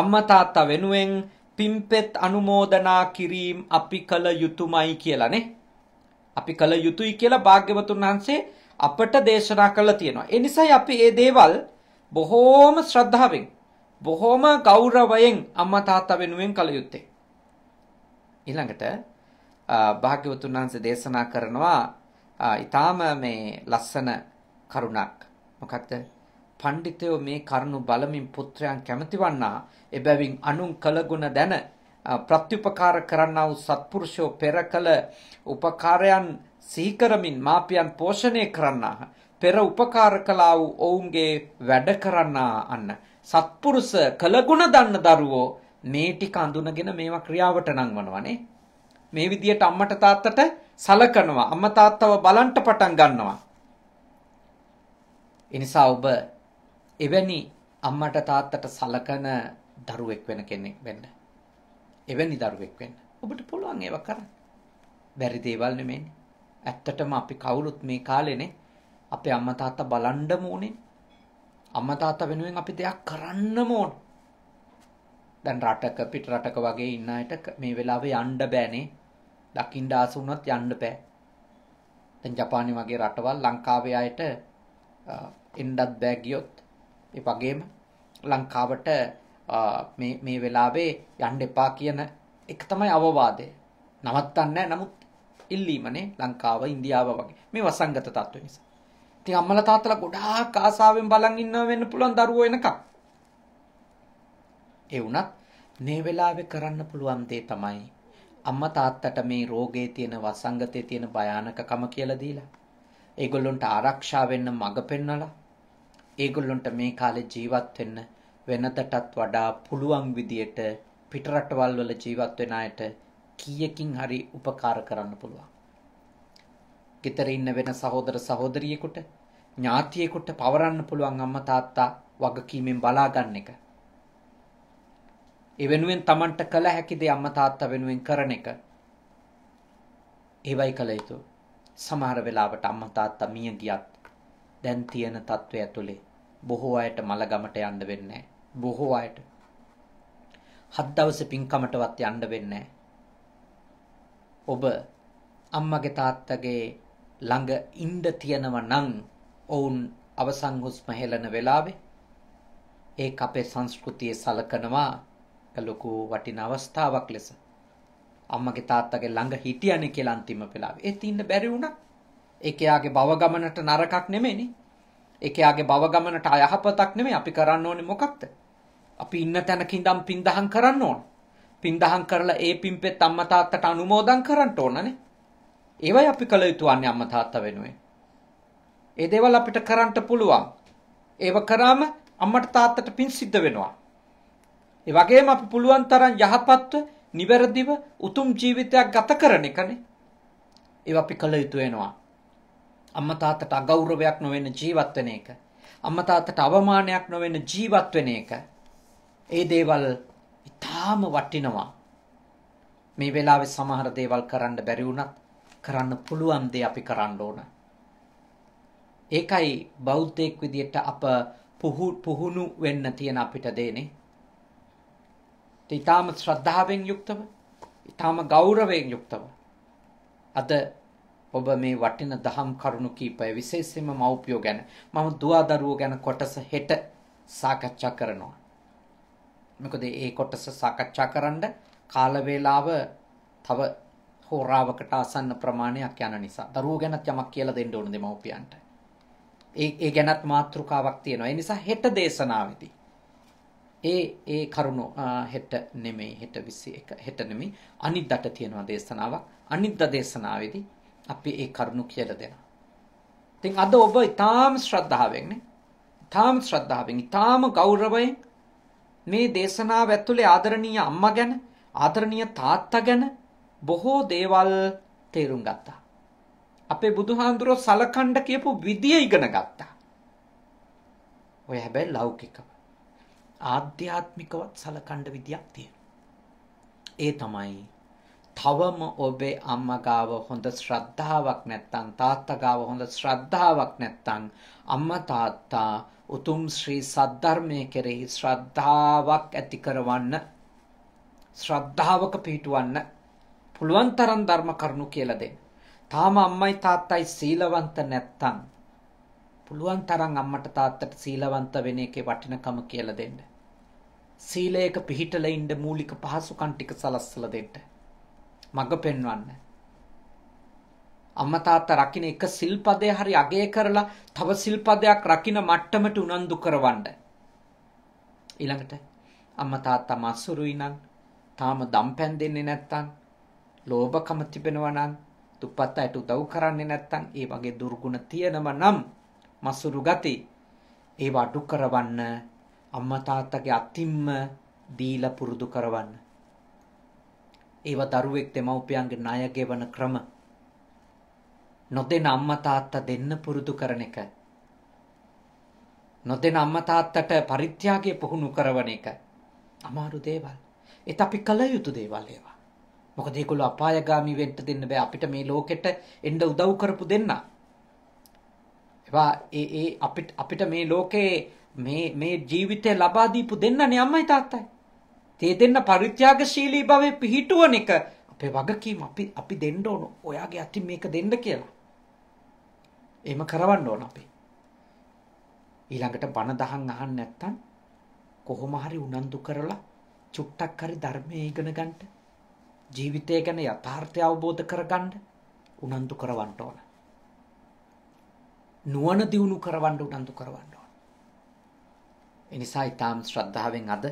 Speaker 1: අම්මා තාත්තා වෙනුවෙන් පිම්පෙත් අනුමෝදනා කිරීම අපි කළ යුතුමයි කියලානේ අපි කළ යුතුයි කියලා භාග්‍යවතුන් වහන්සේ අපට දේශනා කරලා තියෙනවා. ඒ නිසායි අපි මේ දේවල් බොහෝම ශ්‍රද්ධාවෙන් බොහෝම ගෞරවයෙන් අම්මා තාත්තා වෙනුවෙන් කළ යුත්තේ. ඊළඟට භාග්‍යවතුන් වහන්සේ දේශනා කරනවා ඊටාම මේ ලස්සන කරුණක්. මොකක්ද? පඬිතයෝ මේ කරුණු බලමින් පුත්‍රයන් කැමතිවන්නා එබැවින් අනුන් කළගුණ දැන ප්‍රත්‍යුපකාර කරන්නා වූ සත්පුරුෂෝ පෙර කළ උපකාරයන් සීකරමින් මාපියන් පෝෂණය කරන්නාහ. පෙර උපකාර කළා වූ ඔවුන්ගේ වැඩ කරන්නා අන්න. සත්පුරුෂ කළගුණ දන්න දරුවෝ මේ ටික අඳුනගෙන මේවා ක්‍රියාවට නංවනවනේ. මේ විදියට අම්මට තාත්තට සලකනවා. අම්මා තාත්තව බලන්ට පටන් ගන්නවා. එනිසා ඔබ එවැනි අම්මට තාත්තට සලකන දරුවෙක් වෙන කෙනෙක් වෙන්න. එවැනි දරුවෙක් වෙන්න. ඔබට පුළුවන් ඒව කරන්න. බැරි දේවල් නෙමෙයිනේ. ඇත්තටම අපි කවුරුත් මේ කාලේනේ අපේ අම්මා තාත්තා බලන්නම ඕනේ. අම්මා තාත්තා වෙනුවෙන් අපි දෙයක් කරන්නම ඕන. දැන් රටක පිට රටක වගේ ඉන්න අයට මේ වෙලාවේ යන්න බෑනේ. දකින්න ආස වුණත් යන්න බෑ. දැන් ජපානයේ වගේ රටවල් ලංකාවේ අයට එන්නත් බෑ ගියොත් ඒ වගේම ලංකාවට මේ මේ වෙලාවේ යන්න එපා කියන එක තමයි අවවාදය. නවත්තන්නේ නමුත් ඉල්ලීමනේ ලංකාව ඉන්දියාව වගේ මේ වසංගත තත්ත්ව නිසා. ඉතින් අම්මලා තාත්තලා ගොඩාක් ආසාවෙන් බලන් ඉන්නව වෙන්න පුළුවන් දරුවෝ එනකම්. ඒ වුණත් මේ වෙලාවේ කරන්න පුළුවන් දේ තමයි අම්මා තාත්තට මේ රෝගේ තියෙන වසංගතයේ තියෙන භයානකකම කියලා දීලා ඒගොල්ලොන්ට ආරක්ෂා වෙන්න මඟ පෙන්වලා ඒගොල්ලොන්ට මේ කාලේ ජීවත් වෙන්න වෙනදටත් වඩා පුළුවන් විදියට පිටරටවල් වල ජීවත් වෙන අයට කීයකින් හරි උපකාර කරන්න පුළුවන්. ගෙදර ඉන්න වෙන සහෝදර සහෝදරියෙකුට ඥාතියෙකුට පවරන්න පුළුවන් අම්මා තාත්තා වගකීමෙන් බලා ගන්න එක. එවෙනුවෙන් තමන්ට කළ හැකි දේ අම්මා තාත්තා වෙනුවෙන් කරන එක. ඒවයි කළ යුතු. සමහර වෙලාවට අම්මා තාත්තා මිය ගියත් දැන් තියෙන තත්ත්වය ඇතුලේ බොහෝ අයට මලගමට යන්න වෙන්නේ නැහැ. බොහෝ අයට හත් දවසේ පින්කමටවත් යන්න වෙන්නේ ඔබ අම්මගේ තාත්තගේ ළඟ ඉන්න තියෙනවා නම් ඔවුන් අවසන් හුස්ම හෙළන වෙලාවේ ඒක අපේ සංස්කෘතියේ සලකනවා ලොකු වටින අවස්ථාවක් ලෙස අම්මගේ තාත්තගේ ළඟ හිටියනේ කියලා අන්තිම වෙලාවේ ඒත් ඉන්න බැරි වුණා ඒක යාගේ භව ගමනට නරකක් නෙමෙයිනේ ඒක යාගේ භව ගමනට අයහපතක් නෙමෙයි අපි කරන්න ඕනේ මොකක්ද අපි ඉන්න තැනකින්දම් පින්දහම් කරන්න ඕන. පින්දහම් කරලා ඒ පින්පෙත් අම්මා තාත්තට අනුමෝදන් කරන්න ඕනනේ. ඒවයි අපි කළ යුතුවන්නේ අම්මා තාත්තා වෙනුවෙන්. ඒ දේවල් අපිට කරන්න පුළුවන්. ඒව කරාම අම්මට තාත්තට පින් සිද්ධ වෙනවා. ඒ වගේම අපි පුළුවන් තරම් යහපත්ව නිවැරදිව උතුම් ජීවිතයක් ගත කරන එකනේ. ඒව අපි කළ යුතු වෙනවා. අම්මා තාත්තට අගෞරවයක් නොවන ජීවත් වෙන එක. අම්මා තාත්තට අවමානයක් නොවන ජීවත් වෙන එක. ඒ දේවල් ඉතාම වටිනවා. මේ වෙලාවේ සමහර දේවල් කරන්න බැරි වුණත් කරන්න පුළුවන් දේ අපි කරන්න ඕන. ඒකයි බෞද්ධයෙක් විදියට අප පුහුණු වෙන්න තියෙන අපිට දේනේ. ඉතාම ශ්‍රද්ධාවෙන් යුක්තව, ඉතාම ගෞරවයෙන් යුක්තව. අද ඔබ මේ වටින දහම් කරුණු කීපය විශේෂයෙන්ම මව්පියෝ ගැන, මම දුවා දරුවෝ ගැන කොටස හෙට සාකච්ඡා කරනවා. මොකද ඒ කොටස සාකච්ඡා කරන්න කාල වේලාව තව හෝරාවකට ආසන්න ප්‍රමාණයක් යන නිසා දරුවෝ ගැනත් යමක් කියලා දෙන්න ඕන දෙමව්පියන්ට. ඒ ඒ ගැනත් මාතෘකාවක් තියෙනවා. ඒ නිසා හෙට දේශනාවේදී ඒ ඒ කරුණ හෙට නෙමෙයි හෙට 21 හෙට නෙමෙයි අනිද්දාට තියෙනවා දේශනාවක්. අනිද්දා දේශනාවේදී අපි ඒ කරුණ කියලා දෙනවා. ඉතින් අද ඔබ ඊටාම් ශ්‍රද්ධාවෙන් නේ ඊටාම් ශ්‍රද්ධාවෙන් ඊටාම් ගෞරවයෙන් මේ දේශනාව ඇතුළේ ආදරණීය අම්මා ගැන ආදරණීය තාත්තා ගැන බොහෝ දේවල් තේරුම් ගත්තා. අපේ බුදුහාඳුරෝ සලකණ්ඩ කියපු විදිය ඉගෙන ගත්තා. ඔය හැබැයි ලෞකිකව ආධ්‍යාත්මිකවත් සලකණ්ඩ විදියක් තියෙන. ඒ තමයි තවම ඔබේ අම්මගාව හොඳ ශ්‍රද්ධාවක් නැත්තං තාත්තගාව හොඳ ශ්‍රද්ධාවක් නැත්තං අම්ම තාත්තා උතුම් ශ්‍රී සද්ධර්මය කෙරෙහි ශ්‍රද්ධාවක් ඇති කරවන්න ශ්‍රද්ධාවක පිහිටුවන්න පුළුවන් තරම් ධර්ම කරුණු කියලා දෙන්න. තාම අම්මයි තාත්තයි සීලවන්ත නැත්තම් පුළුවන් තරම් අම්මට තාත්තට සීලවන්ත වෙන එකේ වටිනකම කියලා දෙන්න. සීලයක පිහිටලා ඉන්න මූලික පහසුකම් ටික සලස්සලා දෙන්න. මඟ පෙන්වන්න. අම්මා තාත්තා රකින්න එක සිල්පදේ හරි අගය කරලා තව සිල්පදයක් රකින්න මට්ටමට උනන්දු කරවන්න. ඊළඟට අම්මා තාත්තා මස්සුරුයි නම් තාම දම්පැන් දෙන්නේ නැත්තම් ලෝභකම තිබෙනවා නම් දුප්පත් අයට උදව් කරන්නේ නැත්තම් ඒ වගේ දුර්ගුණ තියෙනම නම් මස්සුරු ගති ඒව අඩු කරවන්න අම්මා තාත්තගේ අතිම්ම දීලා පුරුදු කරවන්න. ඒව දරුවෙක් දෙමව්පියන්ගේ ණය ගෙවන ක්‍රම නොදෙන අම්මා තාත්තා දෙන්න පුරුදු කරන එක. නොදෙන අම්මා තාත්තට පරිත්‍යාගය පුහුණු කරවන එක. අමාරු දේවල්. ඒත් අපි කල යුතු දේවල් ඒවා. මොකද ඒගොල්ලෝ අපායගාමී වෙන්න දෙන්න බෑ අපිට මේ ලෝකෙට එන්න උදව් කරපු දෙන්න. ඒවා ඒ ඒ අපිට අපිට මේ ලෝකේ මේ මේ ජීවිතේ ලබා දීපු දෙන්නනේ අම්මයි තාත්තයි. තේ දෙන්න පරිත්‍යාගශීලී භාවයේ පිහිටුවන එක අපේ වගකීම අපි අපි දෙන්න ඕන. ඔයාගේ අතින් මේක දෙන්න කියලා. එහෙම කරවන්න ඕන අපි. ඊළඟට බණ දහම් අහන්න නැත්තම් කොහොම හරි උනන්දු කරලා චුට්ටක් හරි ධර්මයේ ඉගෙන ගන්නට ජීවිතය ගැන යථාර්ථය අවබෝධ කරගන්න උනන්දු කරවන්න ඕන. නුවණ දියුණු කරවන්න උනන්දු කරවන්න ඕන. ඒ නිසා ඊටාම් ශ්‍රද්ධාවෙන් අද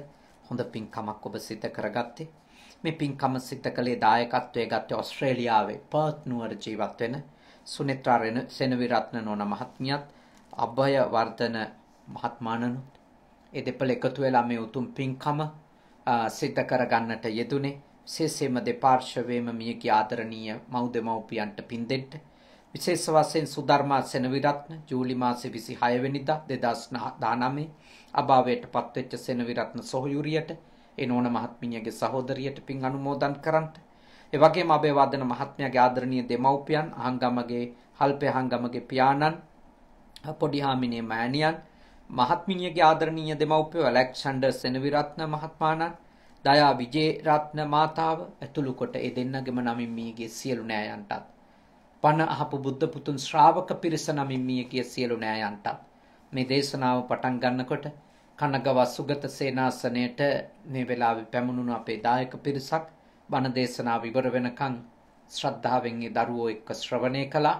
Speaker 1: හොඳ පින්කමක් ඔබ සිද්ධ කරගත්තේ. මේ පින්කම සිද්ධ කළේ දායකත්වයේ ගත්තේ ඕස්ට්‍රේලියාවේ පර්ත් නුවර ජීවත් වෙන සුනේත්‍රා සෙනවිරත්න නෝන මහත්මියත් අභය වර්ධන මහත්මාණනුත් ඒ දෙපළ එකතු වෙලා මේ උතුම් පින්කම සිද්ධ කරගන්නට යෙදුනේ විශේෂයෙන්ම දෙපාර්ශවයේම මියගේ ආදරණීය මව්දෙමව්පියන්ට පින් දෙන්න විශේෂ වශයෙන් සුධර්මා සෙනවිරත්න ජූලි මාසේ 26 වෙනිදා 2019 අභාවයට පත්වෙච්ච සෙනවිරත්න සොහයුරියට ඒ නෝන මහත්මියගේ සහෝදරියට පින් අනුමෝදන් කරන්ට ඒ වගේම අපේ වදන මහත්මයාගේ ආදරණීය දෙමව්පියන් අහංගමගේ හල්පේ අහංගමගේ පියාණන් පොඩි හාමිනේ මෑණියන් මහත්මිනියගේ ආදරණීය දෙමව්පිය ඇලෙක්සැන්ඩර් සෙනවිරත්න මහත්මාණන් දයා විජේරත්න මාතාව ඇතුළු කොට ඒ දෙන්නගෙම නමින් මියගේ සියලු නෑයන්ටත් පණ අහපු බුද්ධ පුතුන් ශ්‍රාවක පිරිස නමින් මියගේ සියලු නෑයන්ටත් මේ දේශනාව පටන් ගන්නකොට කනගවත් සුගත සේනාසනයට මේ වෙලාවේ පැමුණුණු අපේ දායක පිරිසක් බණ දේශනාව ඉවර වෙනකන් ශ්‍රද්ධාවෙන් ඒ දරුවෝ එක්ක ශ්‍රවණය කළා.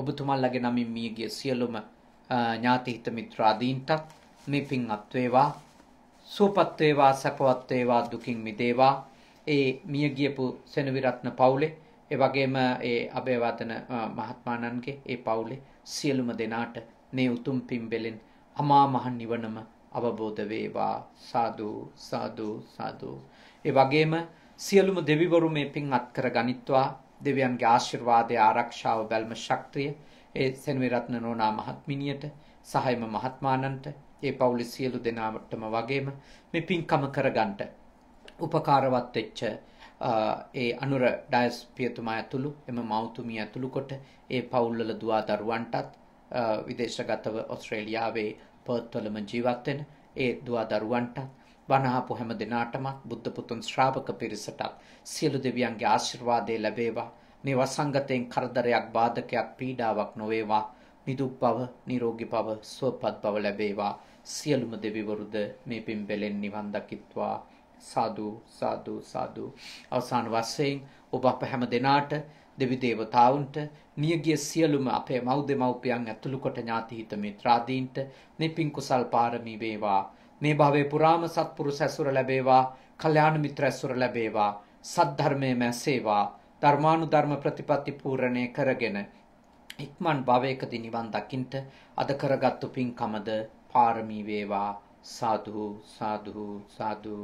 Speaker 1: ඔබතුමල්ලගේ නමින් මියගිය සියලුම ඥාති හිත මිත්‍රාදීන්ටත් මේ පින්වත් වේවා. සුවපත් වේවා, සැපවත් වේවා, දුකින් මිදේවා. ඒ මිය ගියපු සෙනවිරත්න පවුලේ ඒ වගේම ඒ අබේවදන මහත්මාණන්ගේ ඒ පවුලේ සියලුම දෙනාට මේ උතුම් පින්බෙලෙන් අමා මහ නිවනම අවබෝධ වේවා සාදු සාදු සාදු ඒ වගේම සියලුම දෙවිවරු මේ පින් අත්කර ගනිත්වා දෙවියන්ගේ ආශිර්වාදය ආරක්ෂාව බැල්ම ශක්තිය ඒ සෙනවිරත්න නෝනා මහත්මිනියට සහයම මහත්මානන්ට ඒ පවුලේ සියලු දෙනාටම වගේම මේ පින්කම කරගන්නට උපකාරවත් වෙච්ච ඒ අනුර ඩයස් පියතුමා ඇතුළු එම මෞතුමිය ඇතුළු කොට ඒ පවුල්වල දුවා දරුවන්ටත් විදේශගතව ඔස්ට්‍රේලියාවේ පර්ත්වලම ජීවත් වෙන ඒ දුවා දරුවන්ටත් වනාපු හැම දෙනාටම බුද්ධ පුතුන් ශ්‍රාවක පිරිසටත් සියලු දෙවියන්ගේ ආශිර්වාදය ලැබේවා මේ වසංගතයෙන් කරදරයක් බාධකයක් පීඩාවක් නොවේවා නිදුක් බව නිරෝගී බව සුවපත් බව ලැබේවා සියලුම දෙවිවරුද මේ පින් බැලෙන් නිවන් දකිත්වා සාදු සාදු සාදු අවසාන වශයෙන් ඔබ අප හැම දෙනාට දෙවි දේවතාවුන්ට නියගිය සියලුම අපේ මව් දෙමව්පියන් ඇතුළු කොට ඥාති හිත මිත්‍රාදීන්ට මේ පින් කුසල් පාරමී වේවා මේ භවයේ පුරාම සත්පුරුෂ ඇසුර ලැබේවා, කල්යාණ මිත්‍ර ඇසුර ලැබේවා, සද්ධර්මයේම ඇසේවා, ධර්මානුධර්ම ප්‍රතිපatti පූර්ණේ කරගෙන ඉක්මන් භවයකදී නිවන් දකින්ට අද කරගත්තු පින්කමද පාරමී වේවා. සාදු සාදු සාදු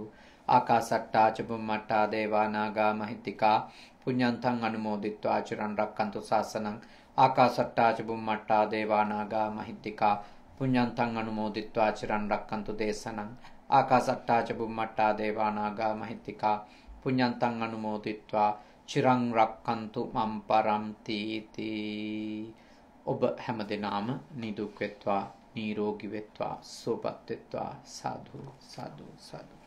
Speaker 1: ආකාසට්ටා චබුම්මට්ටා දේවානාගා මහිත්‍තිකා පුඤ්ඤන්තං අනුමෝදිත්වා චිරන් රක්කන්තු සාසනං ආකාසට්ටා චබුම්මට්ටා දේවානාගා මහිත්‍තිකා පුඤ්ඤන්තං අනුමෝදිත්වා චිරන් රක්칸තු දේශනං ආකාසට්ටාච බුම්මට්ටා දේවානාගා මහිත්‍තිකා පුඤ්ඤන්තං අනුමෝදිත්වා චිරං රක්칸තු මම් පරම්ති තී ඔබ හැමදෙනාම නිදුක් වෙත්වා නිරෝගී වෙත්වා සුවපත් වෙත්වා සාදු සාදු සාදු